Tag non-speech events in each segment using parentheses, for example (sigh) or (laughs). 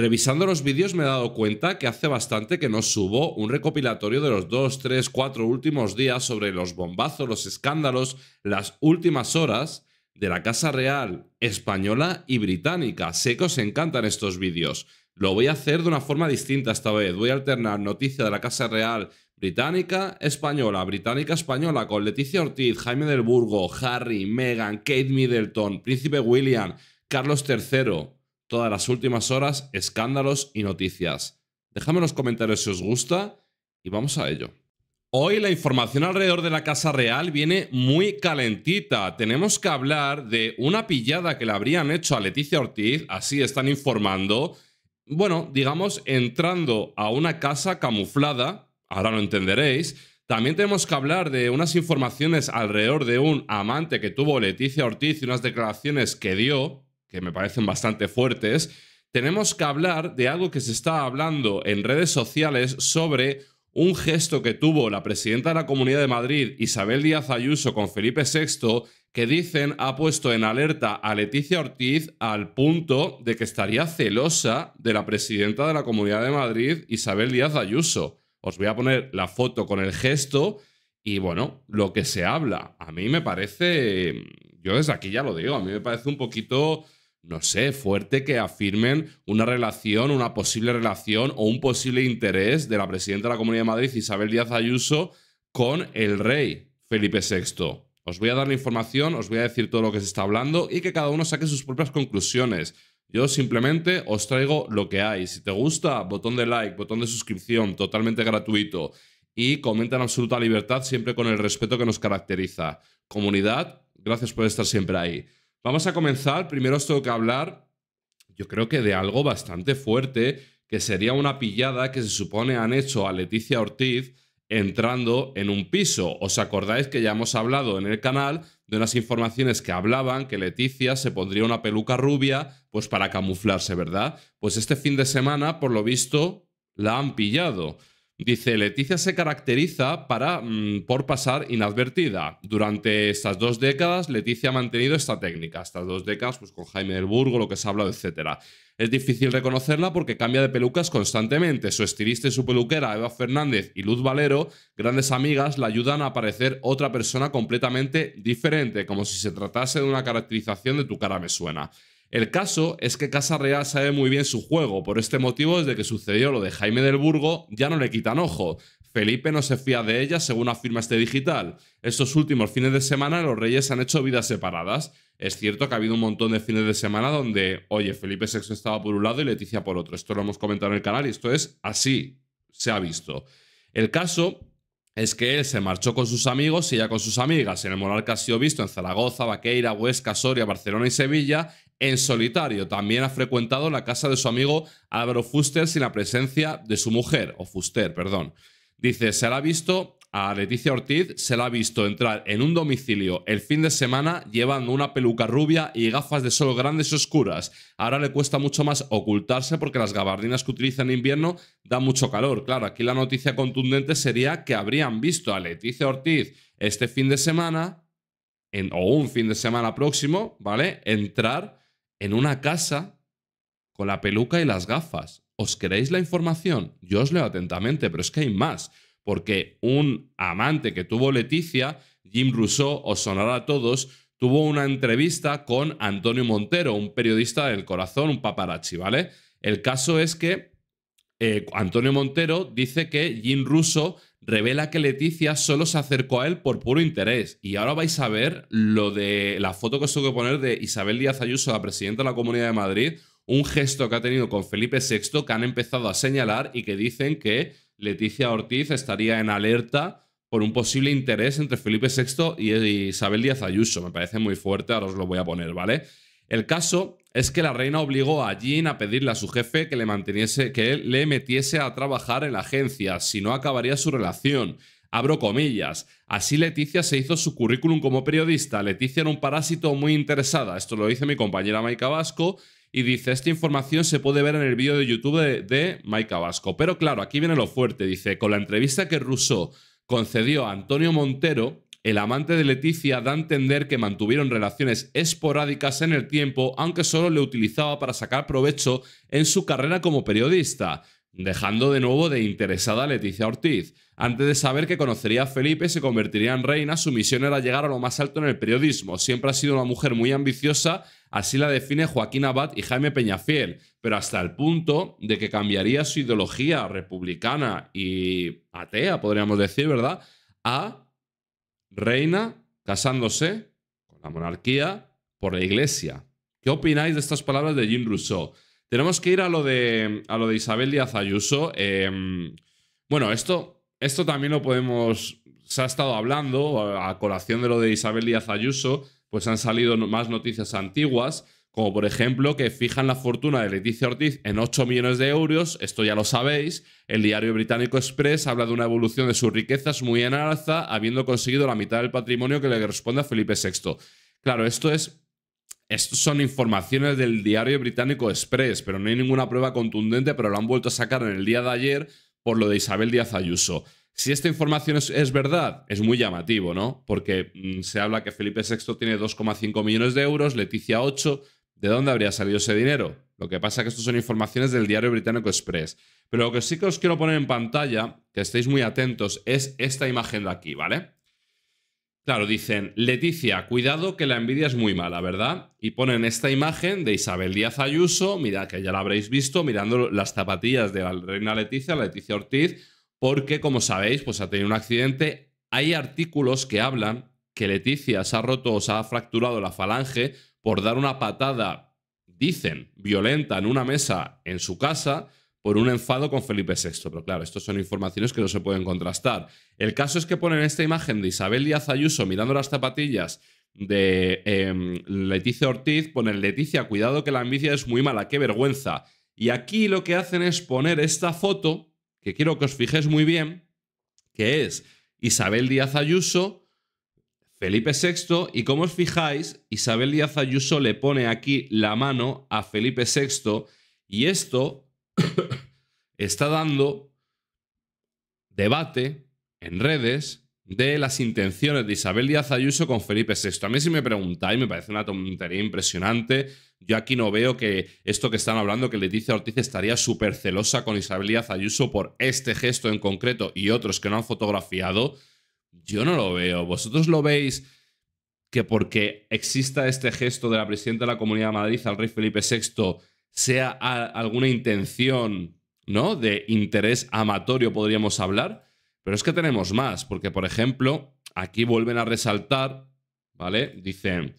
Revisando los vídeos me he dado cuenta que hace bastante que no subo un recopilatorio de los 2, 3, 4 últimos días sobre los bombazos, los escándalos, las últimas horas de la Casa Real española y británica. Sé que os encantan estos vídeos. Lo voy a hacer de una forma distinta esta vez. Voy a alternar noticia de la Casa Real británica, española, británica, española, con Leticia Ortiz, Jaime del Burgo, Harry, Meghan, Kate Middleton, Príncipe William, Carlos III todas las últimas horas, escándalos y noticias. Déjame en los comentarios si os gusta y vamos a ello. Hoy la información alrededor de la Casa Real viene muy calentita. Tenemos que hablar de una pillada que le habrían hecho a Leticia Ortiz, así están informando. Bueno, digamos, entrando a una casa camuflada, ahora lo entenderéis. También tenemos que hablar de unas informaciones alrededor de un amante que tuvo Leticia Ortiz y unas declaraciones que dio que me parecen bastante fuertes, tenemos que hablar de algo que se está hablando en redes sociales sobre un gesto que tuvo la presidenta de la Comunidad de Madrid, Isabel Díaz Ayuso, con Felipe VI, que dicen ha puesto en alerta a Leticia Ortiz al punto de que estaría celosa de la presidenta de la Comunidad de Madrid, Isabel Díaz Ayuso. Os voy a poner la foto con el gesto y bueno, lo que se habla. A mí me parece, yo desde aquí ya lo digo, a mí me parece un poquito no sé, fuerte que afirmen una relación, una posible relación o un posible interés de la presidenta de la Comunidad de Madrid, Isabel Díaz Ayuso, con el rey Felipe VI. Os voy a dar la información, os voy a decir todo lo que se está hablando y que cada uno saque sus propias conclusiones. Yo simplemente os traigo lo que hay. Si te gusta, botón de like, botón de suscripción, totalmente gratuito. Y comenta en absoluta libertad, siempre con el respeto que nos caracteriza. Comunidad, gracias por estar siempre ahí. Vamos a comenzar. Primero os tengo que hablar, yo creo que de algo bastante fuerte, que sería una pillada que se supone han hecho a Leticia Ortiz entrando en un piso. ¿Os acordáis que ya hemos hablado en el canal de unas informaciones que hablaban que Leticia se pondría una peluca rubia pues para camuflarse, ¿verdad? Pues este fin de semana, por lo visto, la han pillado. Dice, Leticia se caracteriza para, mm, por pasar inadvertida. Durante estas dos décadas, Leticia ha mantenido esta técnica. Estas dos décadas, pues con Jaime del Burgo, lo que se ha hablado, etc. Es difícil reconocerla porque cambia de pelucas constantemente. Su estilista y su peluquera, Eva Fernández y Luz Valero, grandes amigas, la ayudan a parecer otra persona completamente diferente, como si se tratase de una caracterización de tu cara me suena. El caso es que Casa Real sabe muy bien su juego, por este motivo desde que sucedió lo de Jaime del Burgo ya no le quitan ojo. Felipe no se fía de ella según afirma este digital. Estos últimos fines de semana los reyes han hecho vidas separadas. Es cierto que ha habido un montón de fines de semana donde, oye, Felipe VI estaba por un lado y Leticia por otro. Esto lo hemos comentado en el canal y esto es así, se ha visto. El caso es que él se marchó con sus amigos y ella con sus amigas. En el monarca ha visto en Zaragoza, Vaqueira, Huesca, Soria, Barcelona y Sevilla en solitario. También ha frecuentado la casa de su amigo Álvaro Fuster sin la presencia de su mujer, o Fuster, perdón. Dice, se la ha visto a Leticia Ortiz, se la ha visto entrar en un domicilio el fin de semana llevando una peluca rubia y gafas de sol grandes y oscuras. Ahora le cuesta mucho más ocultarse porque las gabardinas que utiliza en invierno dan mucho calor. Claro, aquí la noticia contundente sería que habrían visto a Leticia Ortiz este fin de semana, o un fin de semana próximo, ¿vale? Entrar en una casa con la peluca y las gafas. ¿Os queréis la información? Yo os leo atentamente, pero es que hay más, porque un amante que tuvo Leticia, Jim Rousseau, os sonará a todos, tuvo una entrevista con Antonio Montero, un periodista del corazón, un paparazzi, ¿vale? El caso es que eh, Antonio Montero dice que Jim Russo revela que Leticia solo se acercó a él por puro interés. Y ahora vais a ver lo de la foto que os tengo que poner de Isabel Díaz Ayuso, la presidenta de la Comunidad de Madrid, un gesto que ha tenido con Felipe VI que han empezado a señalar y que dicen que Leticia Ortiz estaría en alerta por un posible interés entre Felipe VI y Isabel Díaz Ayuso. Me parece muy fuerte, ahora os lo voy a poner, ¿vale? El caso es que la reina obligó a Jean a pedirle a su jefe que le manteniese, que él le metiese a trabajar en la agencia, si no acabaría su relación. Abro comillas. Así Leticia se hizo su currículum como periodista. Leticia era un parásito muy interesada. Esto lo dice mi compañera Maika Vasco. Y dice, esta información se puede ver en el vídeo de YouTube de, de Maika Vasco. Pero claro, aquí viene lo fuerte. Dice, con la entrevista que Rousseau concedió a Antonio Montero, el amante de Leticia da a entender que mantuvieron relaciones esporádicas en el tiempo, aunque solo le utilizaba para sacar provecho en su carrera como periodista, dejando de nuevo de interesada a Leticia Ortiz. Antes de saber que conocería a Felipe, se convertiría en reina, su misión era llegar a lo más alto en el periodismo. Siempre ha sido una mujer muy ambiciosa, así la define Joaquín Abad y Jaime Peñafiel, pero hasta el punto de que cambiaría su ideología republicana y atea, podríamos decir, ¿verdad?, a reina casándose con la monarquía por la iglesia. ¿Qué opináis de estas palabras de Jean Rousseau? Tenemos que ir a lo de, a lo de Isabel Díaz Ayuso. Em, bueno, esto, esto también lo podemos... Se ha estado hablando a colación de lo de Isabel Díaz Ayuso, pues han salido más noticias antiguas como por ejemplo que fijan la fortuna de Leticia Ortiz en 8 millones de euros, esto ya lo sabéis, el diario británico Express habla de una evolución de sus riquezas muy en alza, habiendo conseguido la mitad del patrimonio que le corresponde a Felipe VI. Claro, esto es... Estos son informaciones del diario británico Express, pero no hay ninguna prueba contundente, pero lo han vuelto a sacar en el día de ayer por lo de Isabel Díaz Ayuso. Si esta información es, verdad, es muy llamativo, ¿no? Porque mm, se habla que Felipe VI tiene 2,5 millones de euros, Leticia 8, ¿De dónde habría salido ese dinero? Lo que pasa es que esto son informaciones del diario británico Express. Pero lo que sí que os quiero poner en pantalla, que estéis muy atentos, es esta imagen de aquí, ¿vale? Claro, dicen, Leticia, cuidado que la envidia es muy mala, ¿verdad? Y ponen esta imagen de Isabel Díaz Ayuso, mirad que ya la habréis visto, mirando las zapatillas de la reina Leticia, Leticia Ortiz, porque como sabéis, pues ha tenido un accidente. Hay artículos que hablan que Leticia se ha roto o se ha fracturado la falange por dar una patada, dicen, violenta en una mesa en su casa por un enfado con Felipe VI. Pero claro, estas son informaciones que no se pueden contrastar. El caso es que ponen esta imagen de Isabel Díaz Ayuso mirando las zapatillas de em, Leticia Ortiz, ponen Leticia, cuidado que la ambicia es muy mala, qué vergüenza. Y aquí lo que hacen es poner esta foto, que quiero que os fijéis muy bien, que es Isabel Díaz Ayuso Felipe VI, y como os fijáis, Isabel Díaz Ayuso le pone aquí la mano a Felipe VI, y esto (coughs) está dando debate en redes de las intenciones de Isabel Díaz Ayuso con Felipe VI. A mí si me preguntáis, me parece una tontería impresionante. Yo aquí no veo que esto que están hablando, que Leticia Ortiz estaría súper celosa con Isabel Díaz Ayuso por este gesto en concreto y otros que no han fotografiado. Yo no lo veo. ¿Vosotros lo veis que porque exista este gesto de la presidenta de la Comunidad de Madrid al rey Felipe VI sea alguna intención, ¿no? De interés amatorio podríamos hablar. Pero es que tenemos más, porque por ejemplo, aquí vuelven a resaltar, ¿vale? Dicen,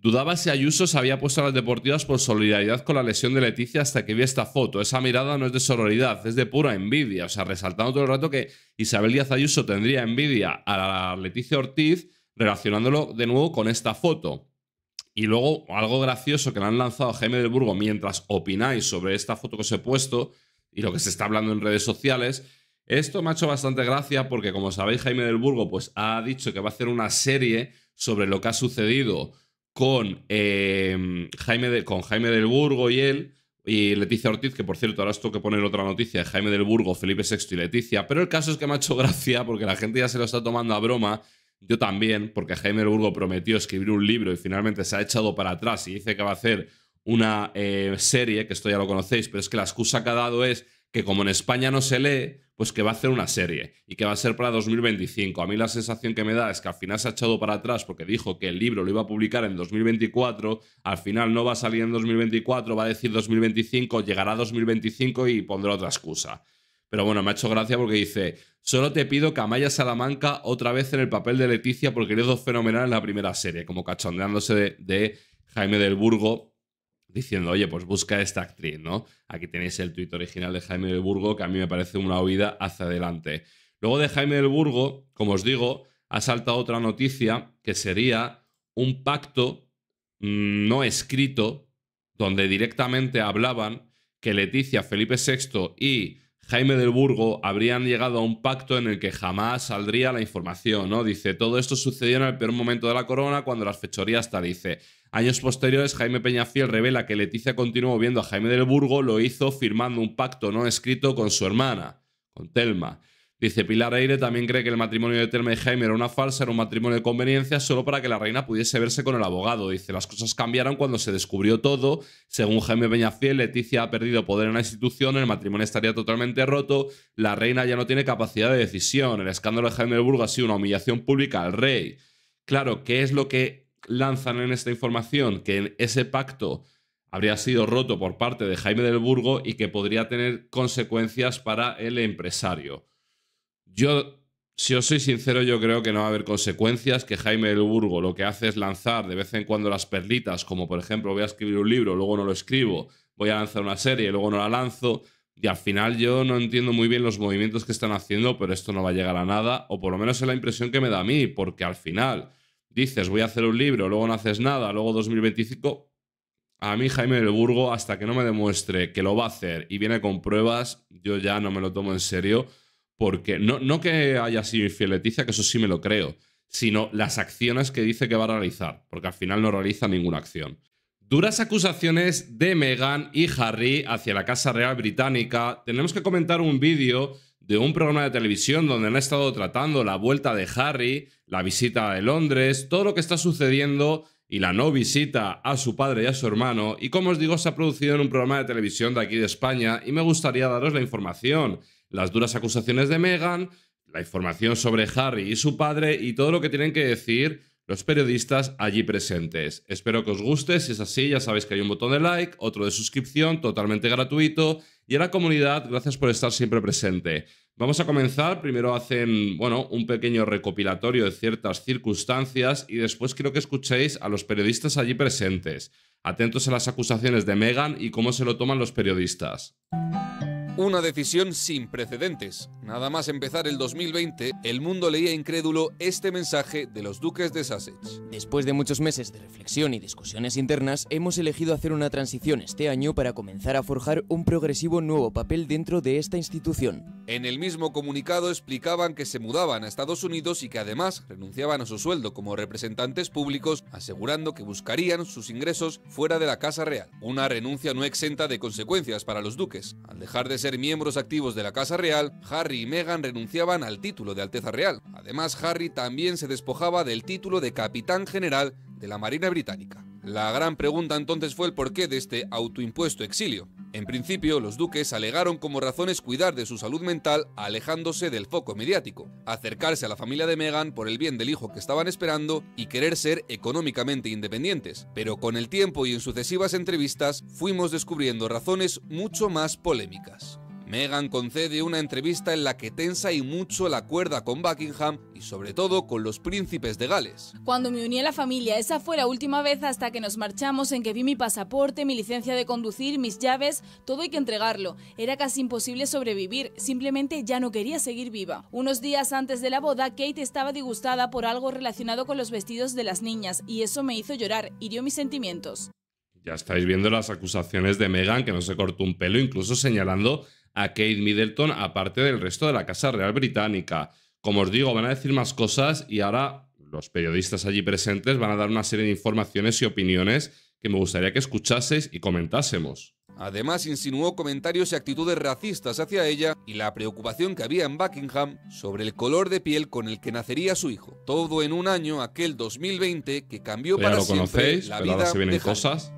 Dudaba si Ayuso se había puesto a las deportivas por solidaridad con la lesión de Leticia hasta que vi esta foto. Esa mirada no es de sororidad, es de pura envidia. O sea, resaltando todo el rato que Isabel Díaz Ayuso tendría envidia a Leticia Ortiz relacionándolo de nuevo con esta foto. Y luego algo gracioso que le han lanzado a Jaime del Burgo mientras opináis sobre esta foto que os he puesto y lo que se está hablando en redes sociales. Esto me ha hecho bastante gracia porque, como sabéis, Jaime del Burgo pues, ha dicho que va a hacer una serie sobre lo que ha sucedido con, eh, Jaime con Jaime del Burgo y él, y Leticia Ortiz, que por cierto, ahora os tengo que poner otra noticia, Jaime del Burgo, Felipe VI y Leticia, pero el caso es que me ha hecho gracia porque la gente ya se lo está tomando a broma, yo también, porque Jaime del Burgo prometió escribir un libro y finalmente se ha echado para atrás y dice que va a hacer una eh, serie, que esto ya lo conocéis, pero es que la excusa que ha dado es que como en España no se lee, pues que va a hacer una serie y que va a ser para 2025. A mí la sensación que me da es que al final se ha echado para atrás porque dijo que el libro lo iba a publicar en 2024, al final no va a salir en 2024, va a decir 2025, llegará 2025 y pondrá otra excusa. Pero bueno, me ha hecho gracia porque dice, solo te pido que Amaya Salamanca otra vez en el papel de Leticia porque eres dos fenomenal en la primera serie, como cachondeándose de Jaime del Burgo diciendo, oye, pues busca esta actriz, ¿no? Aquí tenéis el tuit original de Jaime del Burgo, que a mí me parece una huida hacia adelante. Luego de Jaime del Burgo, como os digo, ha saltado otra noticia que sería un pacto mm, no escrito donde directamente hablaban que Leticia, Felipe VI y Jaime del Burgo habrían llegado a un pacto en el que jamás saldría la información, ¿no? Dice, todo esto sucedió en el peor momento de la corona, cuando las fechorías tal, dice, Años posteriores, Jaime Peñafiel revela que Leticia continuó viendo a Jaime del Burgo, lo hizo firmando un pacto no escrito con su hermana, con Telma. Dice Pilar Aire también cree que el matrimonio de Telma y Jaime era una falsa, era un matrimonio de conveniencia solo para que la reina pudiese verse con el abogado. Dice, las cosas cambiaron cuando se descubrió todo. Según Jaime Peñafiel, Leticia ha perdido poder en la institución, el matrimonio estaría totalmente roto, la reina ya no tiene capacidad de decisión, el escándalo de Jaime del Burgo ha sido una humillación pública al rey. Claro, ¿qué es lo que lanzan en esta información que ese pacto habría sido roto por parte de Jaime del Burgo y que podría tener consecuencias para el empresario. Yo, si os soy sincero, yo creo que no va a haber consecuencias, que Jaime del Burgo lo que hace es lanzar de vez en cuando las perlitas, como por ejemplo voy a escribir un libro, luego no lo escribo, voy a lanzar una serie, luego no la lanzo, y al final yo no entiendo muy bien los movimientos que están haciendo, pero esto no va a llegar a nada, o por lo menos es la impresión que me da a mí, porque al final dices voy a hacer un libro, luego no haces nada, luego 2025, a mí Jaime del Burgo, hasta que no me demuestre que lo va a hacer y viene con pruebas, yo ya no me lo tomo en serio, porque no, no que haya sido infiel Leticia, que eso sí me lo creo, sino las acciones que dice que va a realizar, porque al final no realiza ninguna acción. Duras acusaciones de Meghan y Harry hacia la Casa Real Británica. Tenemos que comentar un vídeo de un programa de televisión donde han estado tratando la vuelta de Harry, la visita de Londres, todo lo que está sucediendo y la no visita a su padre y a su hermano. Y como os digo, se ha producido en un programa de televisión de aquí de España y me gustaría daros la información, las duras acusaciones de Meghan, la información sobre Harry y su padre y todo lo que tienen que decir los periodistas allí presentes. Espero que os guste, si es así ya sabéis que hay un botón de like, otro de suscripción totalmente gratuito y a la comunidad gracias por estar siempre presente. Vamos a comenzar, primero hacen, bueno, un pequeño recopilatorio de ciertas circunstancias y después quiero que escuchéis a los periodistas allí presentes. Atentos a las acusaciones de Megan y cómo se lo toman los periodistas. Una decisión sin precedentes. Nada más empezar el 2020, el mundo leía incrédulo este mensaje de los duques de Sussex. Después de muchos meses de reflexión y discusiones internas, hemos elegido hacer una transición este año para comenzar a forjar un progresivo nuevo papel dentro de esta institución. En el mismo comunicado explicaban que se mudaban a Estados Unidos y que además renunciaban a su sueldo como representantes públicos, asegurando que buscarían sus ingresos fuera de la Casa Real. Una renuncia no exenta de consecuencias para los duques. Al dejar de ser miembros activos de la Casa Real, Harry y Meghan renunciaban al título de Alteza Real. Además, Harry también se despojaba del título de Capitán General de la Marina Británica. La gran pregunta entonces fue el porqué de este autoimpuesto exilio. En principio, los duques alegaron como razones cuidar de su salud mental alejándose del foco mediático, acercarse a la familia de Meghan por el bien del hijo que estaban esperando y querer ser económicamente independientes. Pero con el tiempo y en sucesivas entrevistas fuimos descubriendo razones mucho más polémicas. Megan concede una entrevista en la que tensa y mucho la cuerda con Buckingham y sobre todo con los príncipes de Gales. Cuando me uní a la familia, esa fue la última vez hasta que nos marchamos en que vi mi pasaporte, mi licencia de conducir, mis llaves, todo hay que entregarlo. Era casi imposible sobrevivir, simplemente ya no quería seguir viva. Unos días antes de la boda, Kate estaba disgustada por algo relacionado con los vestidos de las niñas y eso me hizo llorar, hirió mis sentimientos. Ya estáis viendo las acusaciones de Meghan, que no se cortó un pelo, incluso señalando a Kate Middleton, aparte del resto de la Casa Real Británica. Como os digo, van a decir más cosas y ahora los periodistas allí presentes van a dar una serie de informaciones y opiniones que me gustaría que escuchaseis y comentásemos. Además, insinuó comentarios y actitudes racistas hacia ella y la preocupación que había en Buckingham sobre el color de piel con el que nacería su hijo. Todo en un año, aquel 2020, que cambió para siempre conocéis, la vida cosas.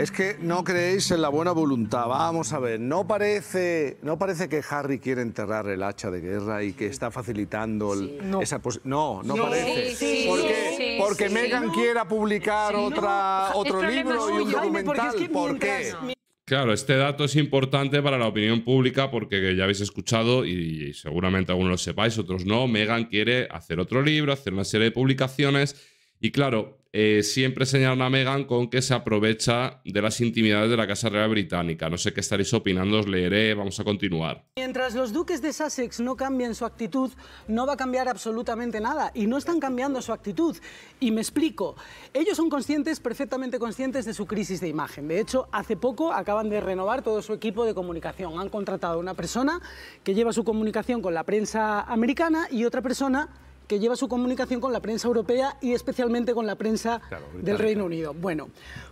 Es que no creéis en la buena voluntad. Vamos a ver, no parece, no parece que Harry quiere enterrar el hacha de guerra y que está facilitando el, no. No, parece. Porque Megan quiera publicar otra, otro libro y un documental. ¿Por qué? Claro, este dato es importante para la opinión pública porque ya habéis escuchado y seguramente algunos lo sepáis, otros no. Megan quiere hacer otro libro, hacer una serie de publicaciones y claro, eh, siempre señalan a Meghan con que se aprovecha de las intimidades de la Casa Real Británica. No sé qué estaréis opinando, os leeré, vamos a continuar. Mientras los duques de Sussex no cambien su actitud, no va a cambiar absolutamente nada y no están cambiando su actitud. Y me explico, ellos son conscientes, perfectamente conscientes de su crisis de imagen. De hecho, hace poco acaban de renovar todo su equipo de comunicación. Han contratado una persona que lleva su comunicación con la prensa americana y otra persona que lleva su comunicación con la prensa europea y especialmente con la prensa del Reino Unido. Bueno,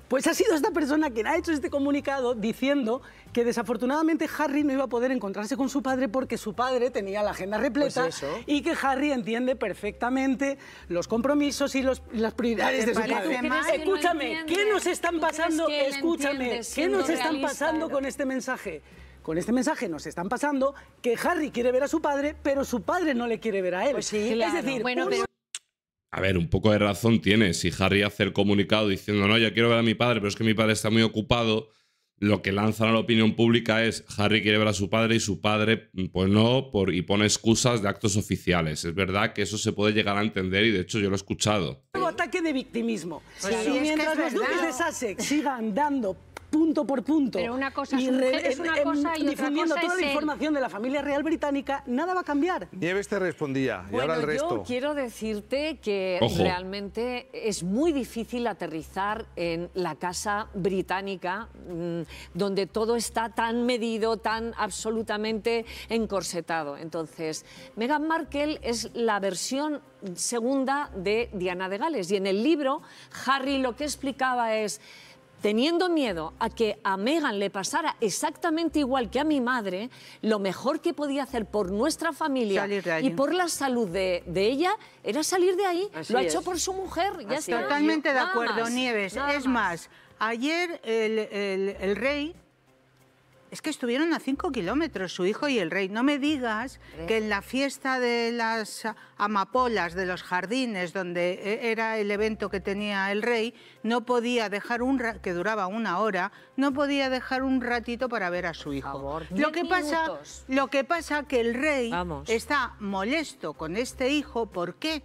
pues ha sido esta persona quien ha hecho este comunicado diciendo que desafortunadamente Harry no iba a poder encontrarse con su padre porque su padre tenía la agenda repleta pues y que Harry entiende perfectamente los compromisos y, los, las prioridades de su padre. Escúchame, ¿qué nos están pasando? Escúchame, ¿qué nos están pasando con este mensaje? con este mensaje nos están pasando que Harry quiere ver a su padre, pero su padre no le quiere ver a él. Pues es decir, A ver, un poco de razón tiene. Si Harry hace el comunicado diciendo, no, yo quiero ver a mi padre, pero es que mi padre está muy ocupado, lo que lanzan a la opinión pública es, Harry quiere ver a su padre y su padre, pues no, y pone excusas de actos oficiales. Es verdad que eso se puede llegar a entender y de hecho yo lo he escuchado. Un ataque de victimismo. Pues mientras los duques de sigan dando punto por punto. Pero una cosa es, una em, em, cosa y Difundiendo toda la información de la familia real británica, nada va a cambiar. Nieves te respondía, y ahora el resto. Yo quiero decirte que realmente es muy difícil aterrizar en la casa británica, mm, donde todo está tan medido, tan absolutamente encorsetado. Entonces, Meghan Markle es la versión segunda de Diana de Gales. Y en el libro, Harry lo que explicaba es teniendo miedo a que a Megan le pasara exactamente igual que a mi madre, lo mejor que podía hacer por nuestra familia y por la salud de, ella era salir de ahí. lo ha hecho por su mujer. Totalmente de acuerdo, Nieves. es más, ayer el rey es que estuvieron a cinco kilómetros su hijo y el rey. No me digas que en la fiesta de las amapolas, de los jardines, donde e-, era el evento que tenía el rey, no podía dejar un que duraba una hora, no podía dejar un ratito para ver a su hijo. lo que pasa, lo que pasa que el rey está molesto con este hijo. ¿Por qué?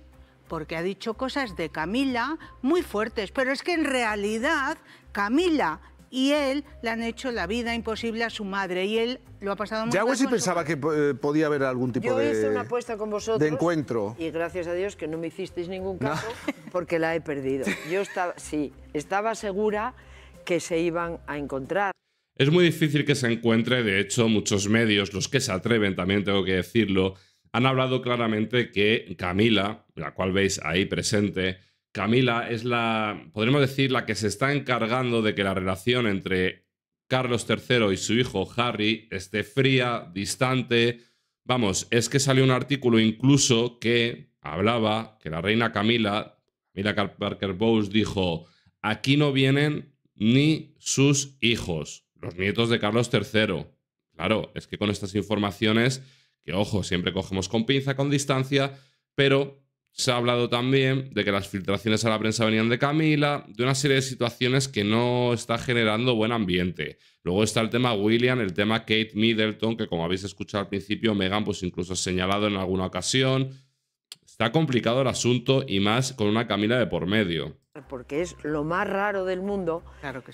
Porque ha dicho cosas de Camila muy fuertes, pero es que en realidad Camila y él le han hecho la vida imposible a su madre y él lo ha pasado muy mal. sí pensaba que eh, podía haber algún tipo de. Yo hice una apuesta con vosotros. De encuentro. Y gracias a Dios que no me hicisteis ningún caso porque la he perdido. (laughs) Yo estaba, sí, estaba segura que se iban a encontrar. Es muy difícil que se encuentre, de hecho, muchos medios, los que se atreven, también tengo que decirlo, han hablado claramente que Camila, la cual veis ahí presente, Camila es la, podremos decir, la que se está encargando de que la relación entre Carlos III y su hijo Harry esté fría, distante. Vamos, es que salió un artículo incluso que hablaba que la reina Camila, Camila Parker Bowles, dijo, aquí no vienen ni sus hijos, los nietos de Carlos III. Claro, es que con estas informaciones, que ojo, siempre cogemos con pinza, con distancia, pero se ha hablado también de que las filtraciones a la prensa venían de Camila, de una serie de situaciones que no está generando buen ambiente. Luego está el tema William, el tema Kate Middleton, que como habéis escuchado al principio, Megan pues incluso ha señalado en alguna ocasión. Está complicado el asunto y más con una Camila de por medio. Porque es lo más raro del mundo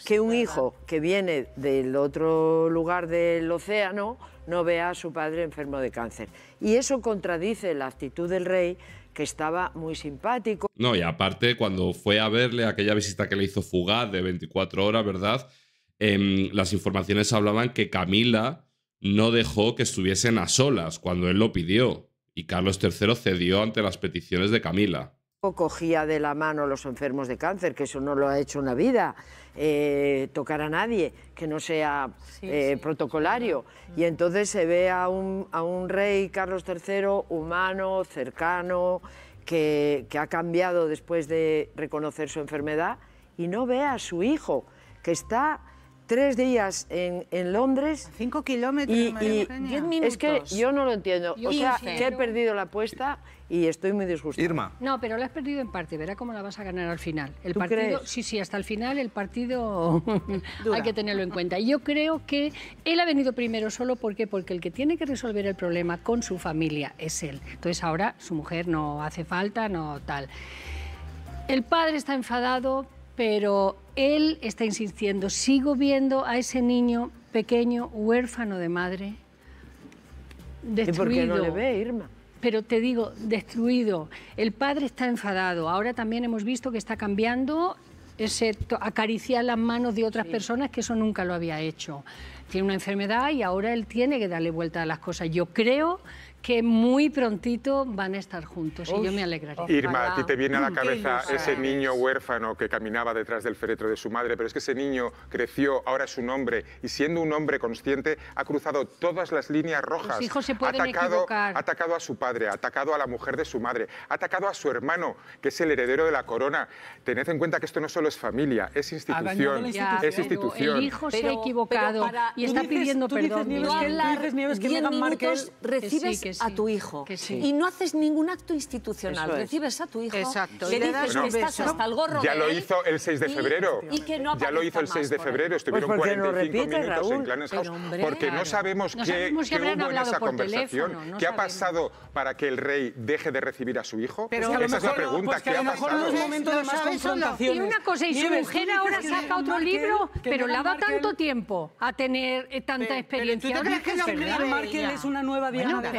que, un hijo que viene del otro lugar del océano no vea a su padre enfermo de cáncer. Y eso contradice la actitud del rey estaba muy simpático. No, y aparte, cuando fue a verle aquella visita que le hizo Fugaz de 24 horas, ¿verdad? Em, las informaciones hablaban que Camila no dejó que estuviesen a solas cuando él lo pidió. Y Carlos III cedió ante las peticiones de Camila cogía de la mano a los enfermos de cáncer, que eso no lo ha hecho en la vida, eh, tocar a nadie, que no sea eh, protocolario. Y entonces se ve a un, rey, Carlos III, humano, cercano, que, ha cambiado después de reconocer su enfermedad, y no ve a su hijo, que está tres días en, Londres. cinco kilómetros, y, Es que yo no lo entiendo. o sea, que he perdido la apuesta y estoy muy disgustada. Irma. No, pero la has perdido en parte, verá cómo la vas a ganar al final. El partido, sí, sí, hasta el final el partido (laughs) hay que tenerlo en cuenta. Y Yo creo que él ha venido primero solo porque porque el que tiene que resolver el problema con su familia es él. Entonces ahora su mujer no hace falta, no tal. El padre está enfadado, pero él está insistiendo, sigo viendo a ese niño pequeño, huérfano de madre, destruido. ¿Y por qué no le ve, Irma? pero te digo, destruido. El padre está enfadado. Ahora también hemos visto que está cambiando ese acariciar las manos de otras personas que eso nunca lo había hecho. Tiene una enfermedad y ahora él tiene que darle vuelta a las cosas. Yo creo que muy prontito van a estar juntos y yo me alegraría. Irma, a ti te viene a la cabeza ese niño huérfano que caminaba detrás del féretro de su madre, pero es que ese niño creció, ahora es un hombre y siendo un hombre consciente ha cruzado todas las líneas rojas. Los hijos se pueden equivocar. Ha atacado a su padre, ha atacado a la mujer de su madre, ha atacado a su hermano, que es el heredero de la corona. Tened en cuenta que esto no solo es familia, es institución. es institución. El hijo se ha equivocado y está pidiendo perdón. Nieves, que, la, Nieves que sí, a tu hijo. Y no haces ningún acto institucional. Recibes a tu hijo, Exacto. le dices bueno, que hasta el gorro Ya lo hizo el 6 de febrero. Y, que no ya lo hizo el 6 de febrero. Pues Estuvieron 45 minutos en Clanes House. porque no sabemos qué, hubo en esa conversación. Teléfono, ¿Qué ha pasado para que el rey deje de recibir a su hijo? Pero pues esa es la pregunta. Pues ¿Qué ha pasado? Y una cosa, y su mujer ahora saca otro libro, pero le tanto tiempo a tener eh, tanta experiencia. ¿Tú crees que Markel es una nueva Diana de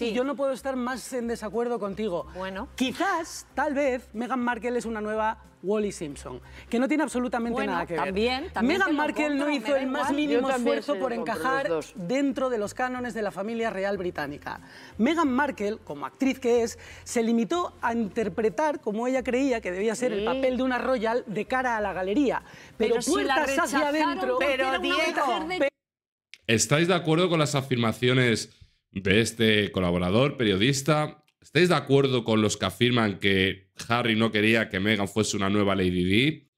y yo no puedo estar más en desacuerdo contigo. Bueno. Quizás, tal vez, Meghan Markle es una nueva Wally Simpson, que no tiene absolutamente nada que ver. También, Meghan Markle no hizo el más mínimo esfuerzo por encajar dentro de los cánones de la familia real británica. Meghan Markle, como actriz que es, se limitó a interpretar como ella creía que debía ser el papel de una royal de cara a la galería, pero, puertas hacia adentro. de... ¿Estáis de acuerdo con las afirmaciones? de este colaborador, periodista. ¿Estáis de acuerdo con los que afirman que Harry no quería que Meghan fuese una nueva Lady Di?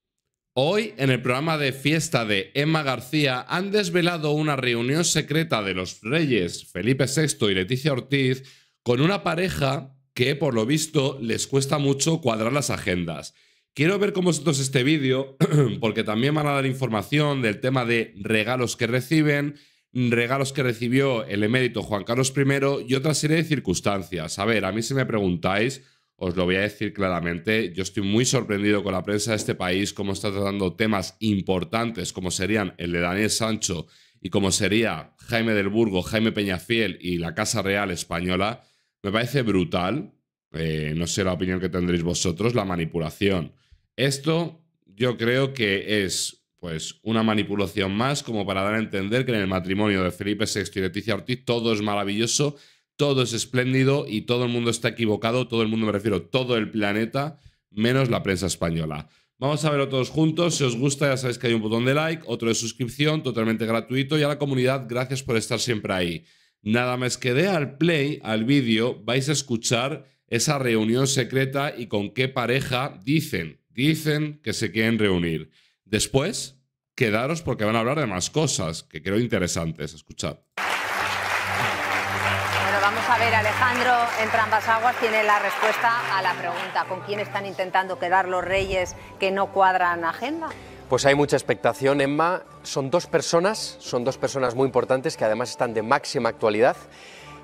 Hoy, en el programa de fiesta de Emma García, han desvelado una reunión secreta de los reyes Felipe VI y Leticia Ortiz con una pareja que, por lo visto, les cuesta mucho cuadrar las agendas. Quiero ver con vosotros este vídeo (clears throat) porque también van a dar información del tema de regalos que reciben, regalos que recibió el emérito Juan Carlos I y otra serie de circunstancias. A ver, a mí si me preguntáis, os lo voy a decir claramente, yo estoy muy sorprendido con la prensa de este país, cómo está tratando temas importantes como serían el de Daniel Sancho y como sería Jaime del Burgo, Jaime Peñafiel y la Casa Real Española. Me parece brutal, eh, no sé la opinión que tendréis vosotros, la manipulación. Esto yo creo que es pues una manipulación más como para dar a entender que en el matrimonio de Felipe VI y Leticia Ortiz todo es maravilloso, todo es espléndido y todo el mundo está equivocado, todo el mundo me refiero, todo el planeta, menos la prensa española. Vamos a verlo todos juntos. Si os gusta, ya sabéis que hay un botón de like, otro de suscripción, totalmente gratuito. Y a la comunidad, gracias por estar siempre ahí. Nada más que dé al play, al vídeo, vais a escuchar esa reunión secreta y con qué pareja dicen, dicen que se quieren reunir. Después, quedaros porque van a hablar de más cosas que creo interesantes. Escuchad. Bueno, vamos a ver, Alejandro Trambas Aguas tiene la respuesta a la pregunta: ¿con quién están intentando quedar los reyes que no cuadran agenda? Pues hay mucha expectación, Emma. Son dos personas, son dos personas muy importantes que además están de máxima actualidad.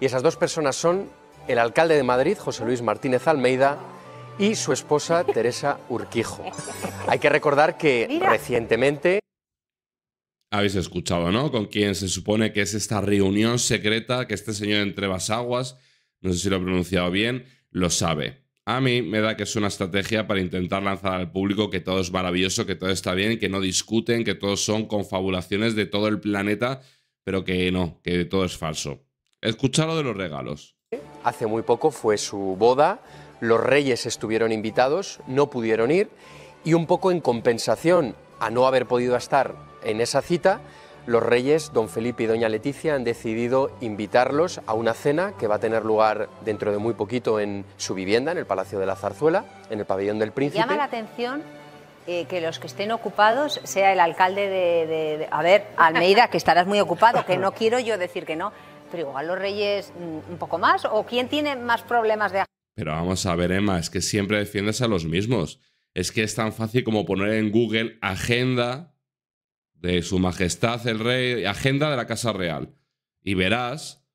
Y esas dos personas son el alcalde de Madrid, José Luis Martínez Almeida, y su esposa Teresa Urquijo. Hay que recordar que recientemente... Habéis escuchado, ¿no? Con quien se supone que es esta reunión secreta que este señor entre Basaguas, no sé si lo he pronunciado bien, lo sabe. A mí me da que es una estrategia para intentar lanzar al público que todo es maravilloso, que todo está bien, que no discuten, que todos son confabulaciones de todo el planeta, pero que no, que todo es falso. Escuchar lo de los regalos. Hace muy poco fue su boda, los reyes estuvieron invitados, no pudieron ir y un poco en compensación a no haber podido estar en esa cita, los reyes, don Felipe y doña Leticia, han decidido invitarlos a una cena que va a tener lugar dentro de muy poquito en su vivienda, en el Palacio de la Zarzuela, en el Pabellón del Príncipe. Llama la atención eh, que los que estén ocupados sea el alcalde de, de, A ver, Almeida, que estarás muy ocupado, que no (laughs) quiero yo decir que no, pero igual los reyes mm, un poco más, o quién tiene más problemas de... Pero vamos a ver, Emma, es que siempre defiendes a los mismos. Es que es tan fácil como poner en Google agenda de Su Majestad el Rey, agenda de la Casa Real. Y verás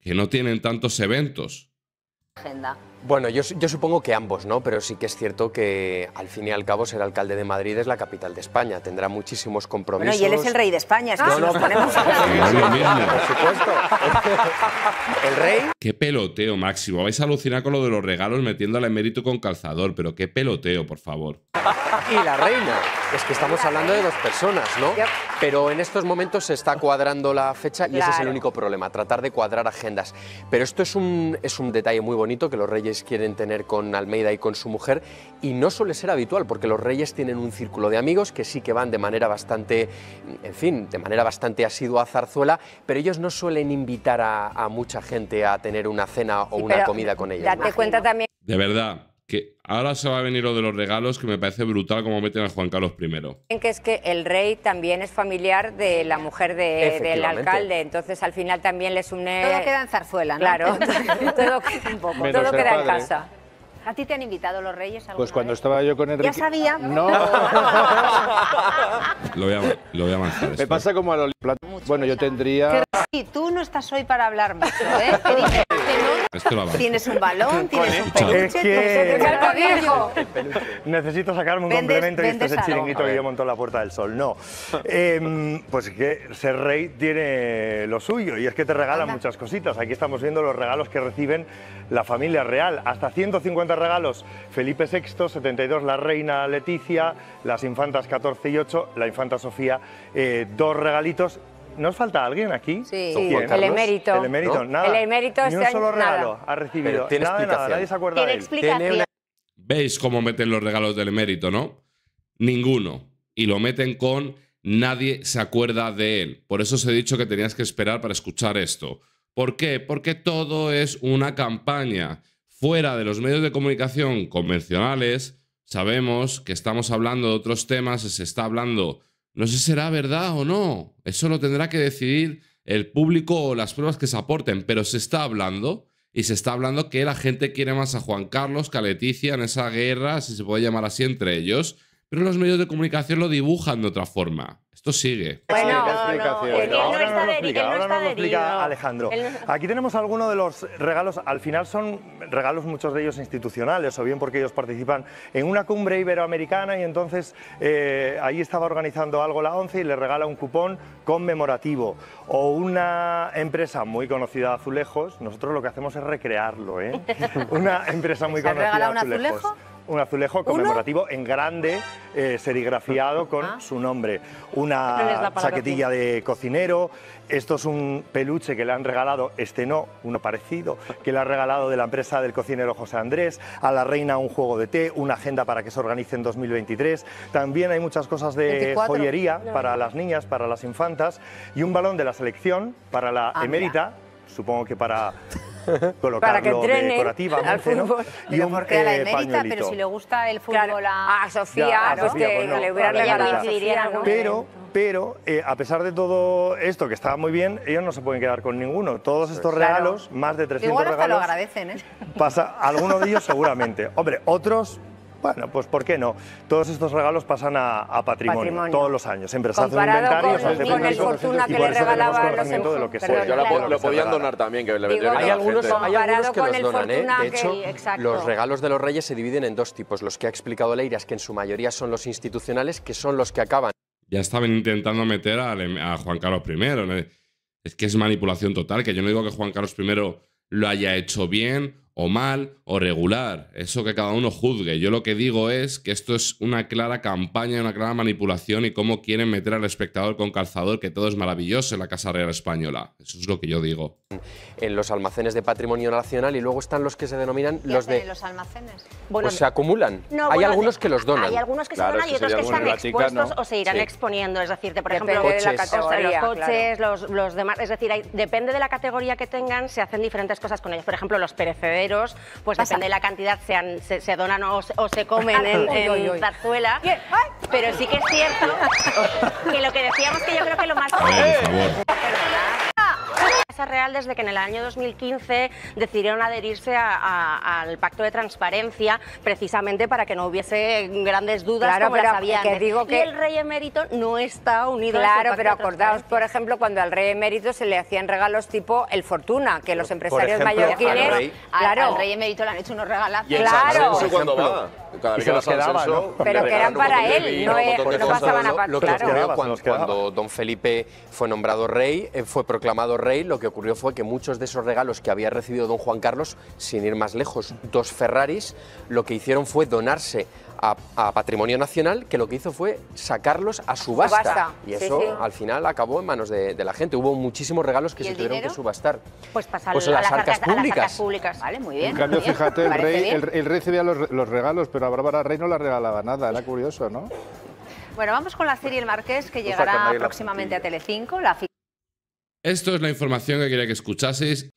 que no tienen tantos eventos. Agenda. Bueno, yo, supongo que ambos, ¿no? Pero sí que es cierto que al fin y al cabo ser alcalde de Madrid es la capital de España, tendrá muchísimos compromisos. Bueno, y él es el rey de España, no, si nos ponemos... Por supuesto. (laughs) el rey. Qué peloteo, Máximo. Vais a alucinar con lo de los regalos metiendo en mérito con calzador, pero qué peloteo, por favor. Y la reina. Es que estamos hablando de dos personas, ¿no? Pero en estos momentos se está cuadrando la fecha y ese es el único problema, tratar de cuadrar agendas. Pero esto es un, es un detalle muy bonito que los reyes quieren tener con Almeida y con su mujer y no suele ser habitual porque los reyes tienen un círculo de amigos que sí que van de manera bastante, en fin, de manera bastante asidua a Zarzuela, pero ellos no suelen invitar a, mucha gente a tener una cena o una comida con ellos. cuenta también. De verdad, que ahora se va a venir lo de los regalos, que me parece brutal como meten a Juan Carlos I. Que es que el rey también es familiar de la mujer del alcalde, entonces al final también les une... Todo queda en zarzuela, Claro, (laughs) (laughs) todo, queda un poco, todo en casa. ¿A ti te han invitado los reyes Pues cuando estaba yo con Enrique... Ya sabía. No, (laughs) Lo voy a, lo me pasa como a los Bueno, yo tendría... sí, tú no estás hoy para hablar mucho, ¿eh? tienes un balón, tienes un peluche, Necesito sacarme un complemento y este es el chiringuito que yo monto en la Puerta del Sol. No, (laughs) em, pues que ser rey tiene lo suyo y es que te regalan muchas cositas. Aquí estamos viendo los regalos que reciben la familia real. Hasta 150 regalos. Felipe VI, 72 la reina Leticia, las infantas 14 y 8, la infanta Sofía, eh, dos regalitos os falta alguien aquí? Sí, el emérito. El emérito, nada. El emérito Ni un este solo regalo ha recibido. Tiene nada, nada, nadie se acuerda de él. ¿Veis cómo meten los regalos del emérito, no? Ninguno. Y lo meten con nadie se acuerda de él. Por eso os he dicho que tenías que esperar para escuchar esto. ¿Por qué? Porque todo es una campaña. Fuera de los medios de comunicación convencionales, sabemos que estamos hablando de otros temas, se está hablando no sé si será verdad o no. Eso lo tendrá que decidir el público o las pruebas que se aporten, pero se está hablando y se está hablando que la gente quiere más a Juan Carlos que a Leticia en esa guerra, si se puede llamar así, entre ellos pero los medios de comunicación lo dibujan de otra forma. Esto sigue. Bueno, ahora nos lo explica, Alejandro. Aquí tenemos algunos de los regalos, al final son regalos muchos de ellos institucionales, o bien porque ellos participan en una cumbre iberoamericana y entonces eh, ahí estaba organizando algo la ONCE y le regala un cupón conmemorativo. O una empresa muy conocida Azulejos, nosotros lo que hacemos es recrearlo, ¿eh? (laughs) Una empresa muy conocida Azulejos. Un azulejo conmemorativo en grande, eh, serigrafiado ah. con su nombre. Una chaquetilla de cocinero. Esto es un peluche que le han regalado, este no, uno parecido, que le han regalado de la empresa del cocinero José Andrés. A la reina un juego de té, una agenda para que se organice en 2023. También hay muchas cosas de joyería para las niñas, para las infantas. Y un balón de la selección para la emérita supongo que para (laughs) colocarlo para que al ¿no? Y un, la emérita, eh, pero si le gusta el fútbol ah, a, Sofía, pues que le hubiera regalado Pero, pero eh, a pesar de todo esto que estaba muy bien, ellos no se pueden quedar con ninguno. Todos pues estos regalos, más de 300 regalos, lo agradecen, ¿eh? Pasa, alguno de ellos seguramente. Hombre, otros bueno, pues ¿por qué no? Todos estos regalos pasan a, patrimonio, todos los años. Siempre se hace un inventario, se hace un fortuna que le regalaban los de lo que yo lo, este podían donar también, que le hay, algunos, que los donan, ¿eh? De hecho, los regalos de los reyes se dividen en dos tipos. Los que ha explicado Leiras, que en su mayoría son los institucionales, que son los que acaban. Ya estaban intentando meter a, em- a Juan Carlos I. Es que es manipulación total, que yo no digo que Juan Carlos I lo haya hecho bien o mal o regular. Eso que cada uno juzgue. Yo lo que digo es que esto es una clara campaña, una clara manipulación y cómo quieren meter al espectador con calzador, que todo es maravilloso en la Casa Real Española. Eso es lo que yo digo. En los almacenes de patrimonio nacional y luego están los que se denominan los de... los almacenes? Bueno, pues se acumulan. No, hay algunos eh, que los donan. Hay algunos que se donan y otros que están expuestos o se irán exponiendo. Es decir, por ejemplo, los coches, los, demás... Es decir, depende de la categoría que tengan, se hacen diferentes cosas con ellos. Por ejemplo, los perecederos pues depende de la cantidad, se, se, donan o, se comen (laughs) en, zarzuela. Pero sí que es cierto (laughs) que lo que decíamos que yo creo que lo más... Esa Real, desde que en el año 2015 decidieron adherirse al pacto de transparencia, precisamente para que no hubiese grandes dudas claro, como pero las había que digo que... el rey emérito no está unido este Claro, pero acordaos, por ejemplo, cuando al rey emérito se le hacían regalos tipo el Fortuna, que los empresarios mayores Al, al, rey emérito le han hecho unos regalazos. claro. Pero que eran para él, no, pasaban a Lo que ocurrió cuando, cuando, don Felipe fue nombrado rey, eh, fue proclamado rey, lo que ocurrió fue que muchos de esos regalos que había recibido don Juan Carlos, sin ir más lejos, dos Ferraris, lo que hicieron fue donarse a, Patrimonio Nacional, que lo que hizo fue sacarlos a subasta. Y eso al final acabó en manos de, la gente. Hubo muchísimos regalos que se tuvieron que subastar. Pues pasar pues las arcas, públicas. Vale, muy bien. En cambio, fíjate, el rey, el, los, regalos, pero a Bárbara Rey no la regalaba nada. Era curioso, ¿no? Bueno, vamos con la serie El Marqués, que llegará próximamente a Telecinco. La... Esto es la información que quería que escuchaseis.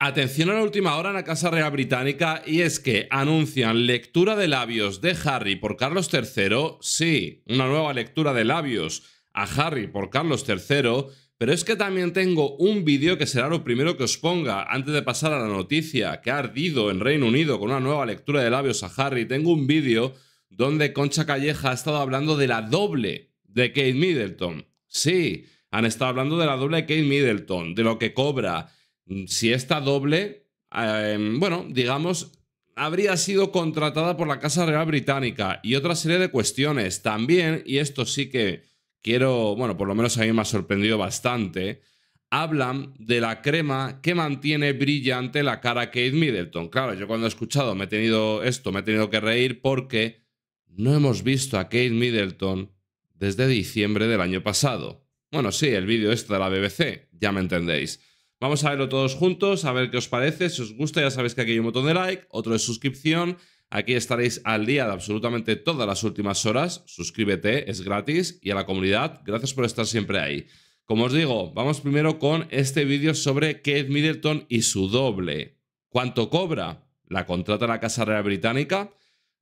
Atención a la última hora en la Casa Real Británica y es que anuncian lectura de labios de Harry por Carlos III, sí, una nueva lectura de labios a Harry por Carlos III, pero es que también tengo un vídeo que será lo primero que os ponga antes de pasar a la noticia que ha ardido en Reino Unido con una nueva lectura de labios a Harry, tengo un vídeo donde Concha Calleja ha estado hablando de la doble de Kate Middleton, sí, han estado hablando de la doble de Kate Middleton, de lo que cobra Mm, si esta doble, em, bueno, digamos, habría sido contratada por la Casa Real Británica y otra serie de cuestiones. También, y esto sí que quiero, bueno, por lo menos a mí me ha sorprendido bastante, hablan de la crema que mantiene brillante la cara Kate Middleton. Claro, yo cuando he escuchado me he tenido esto, me he tenido que reír porque no hemos visto a Kate Middleton desde diciembre del año pasado. Bueno, sí, el vídeo este de la BBC, ya me entendéis. Vamos a verlo todos juntos, a ver qué os parece. Si os gusta, ya sabéis que aquí hay un botón de like, otro de suscripción. Aquí estaréis al día de absolutamente todas las últimas horas. Suscríbete, es gratis. Y a la comunidad, gracias por estar siempre ahí. Como os digo, vamos primero con este vídeo sobre Kate Middleton y su doble. ¿Cuánto cobra? La contrata la Casa Real Británica.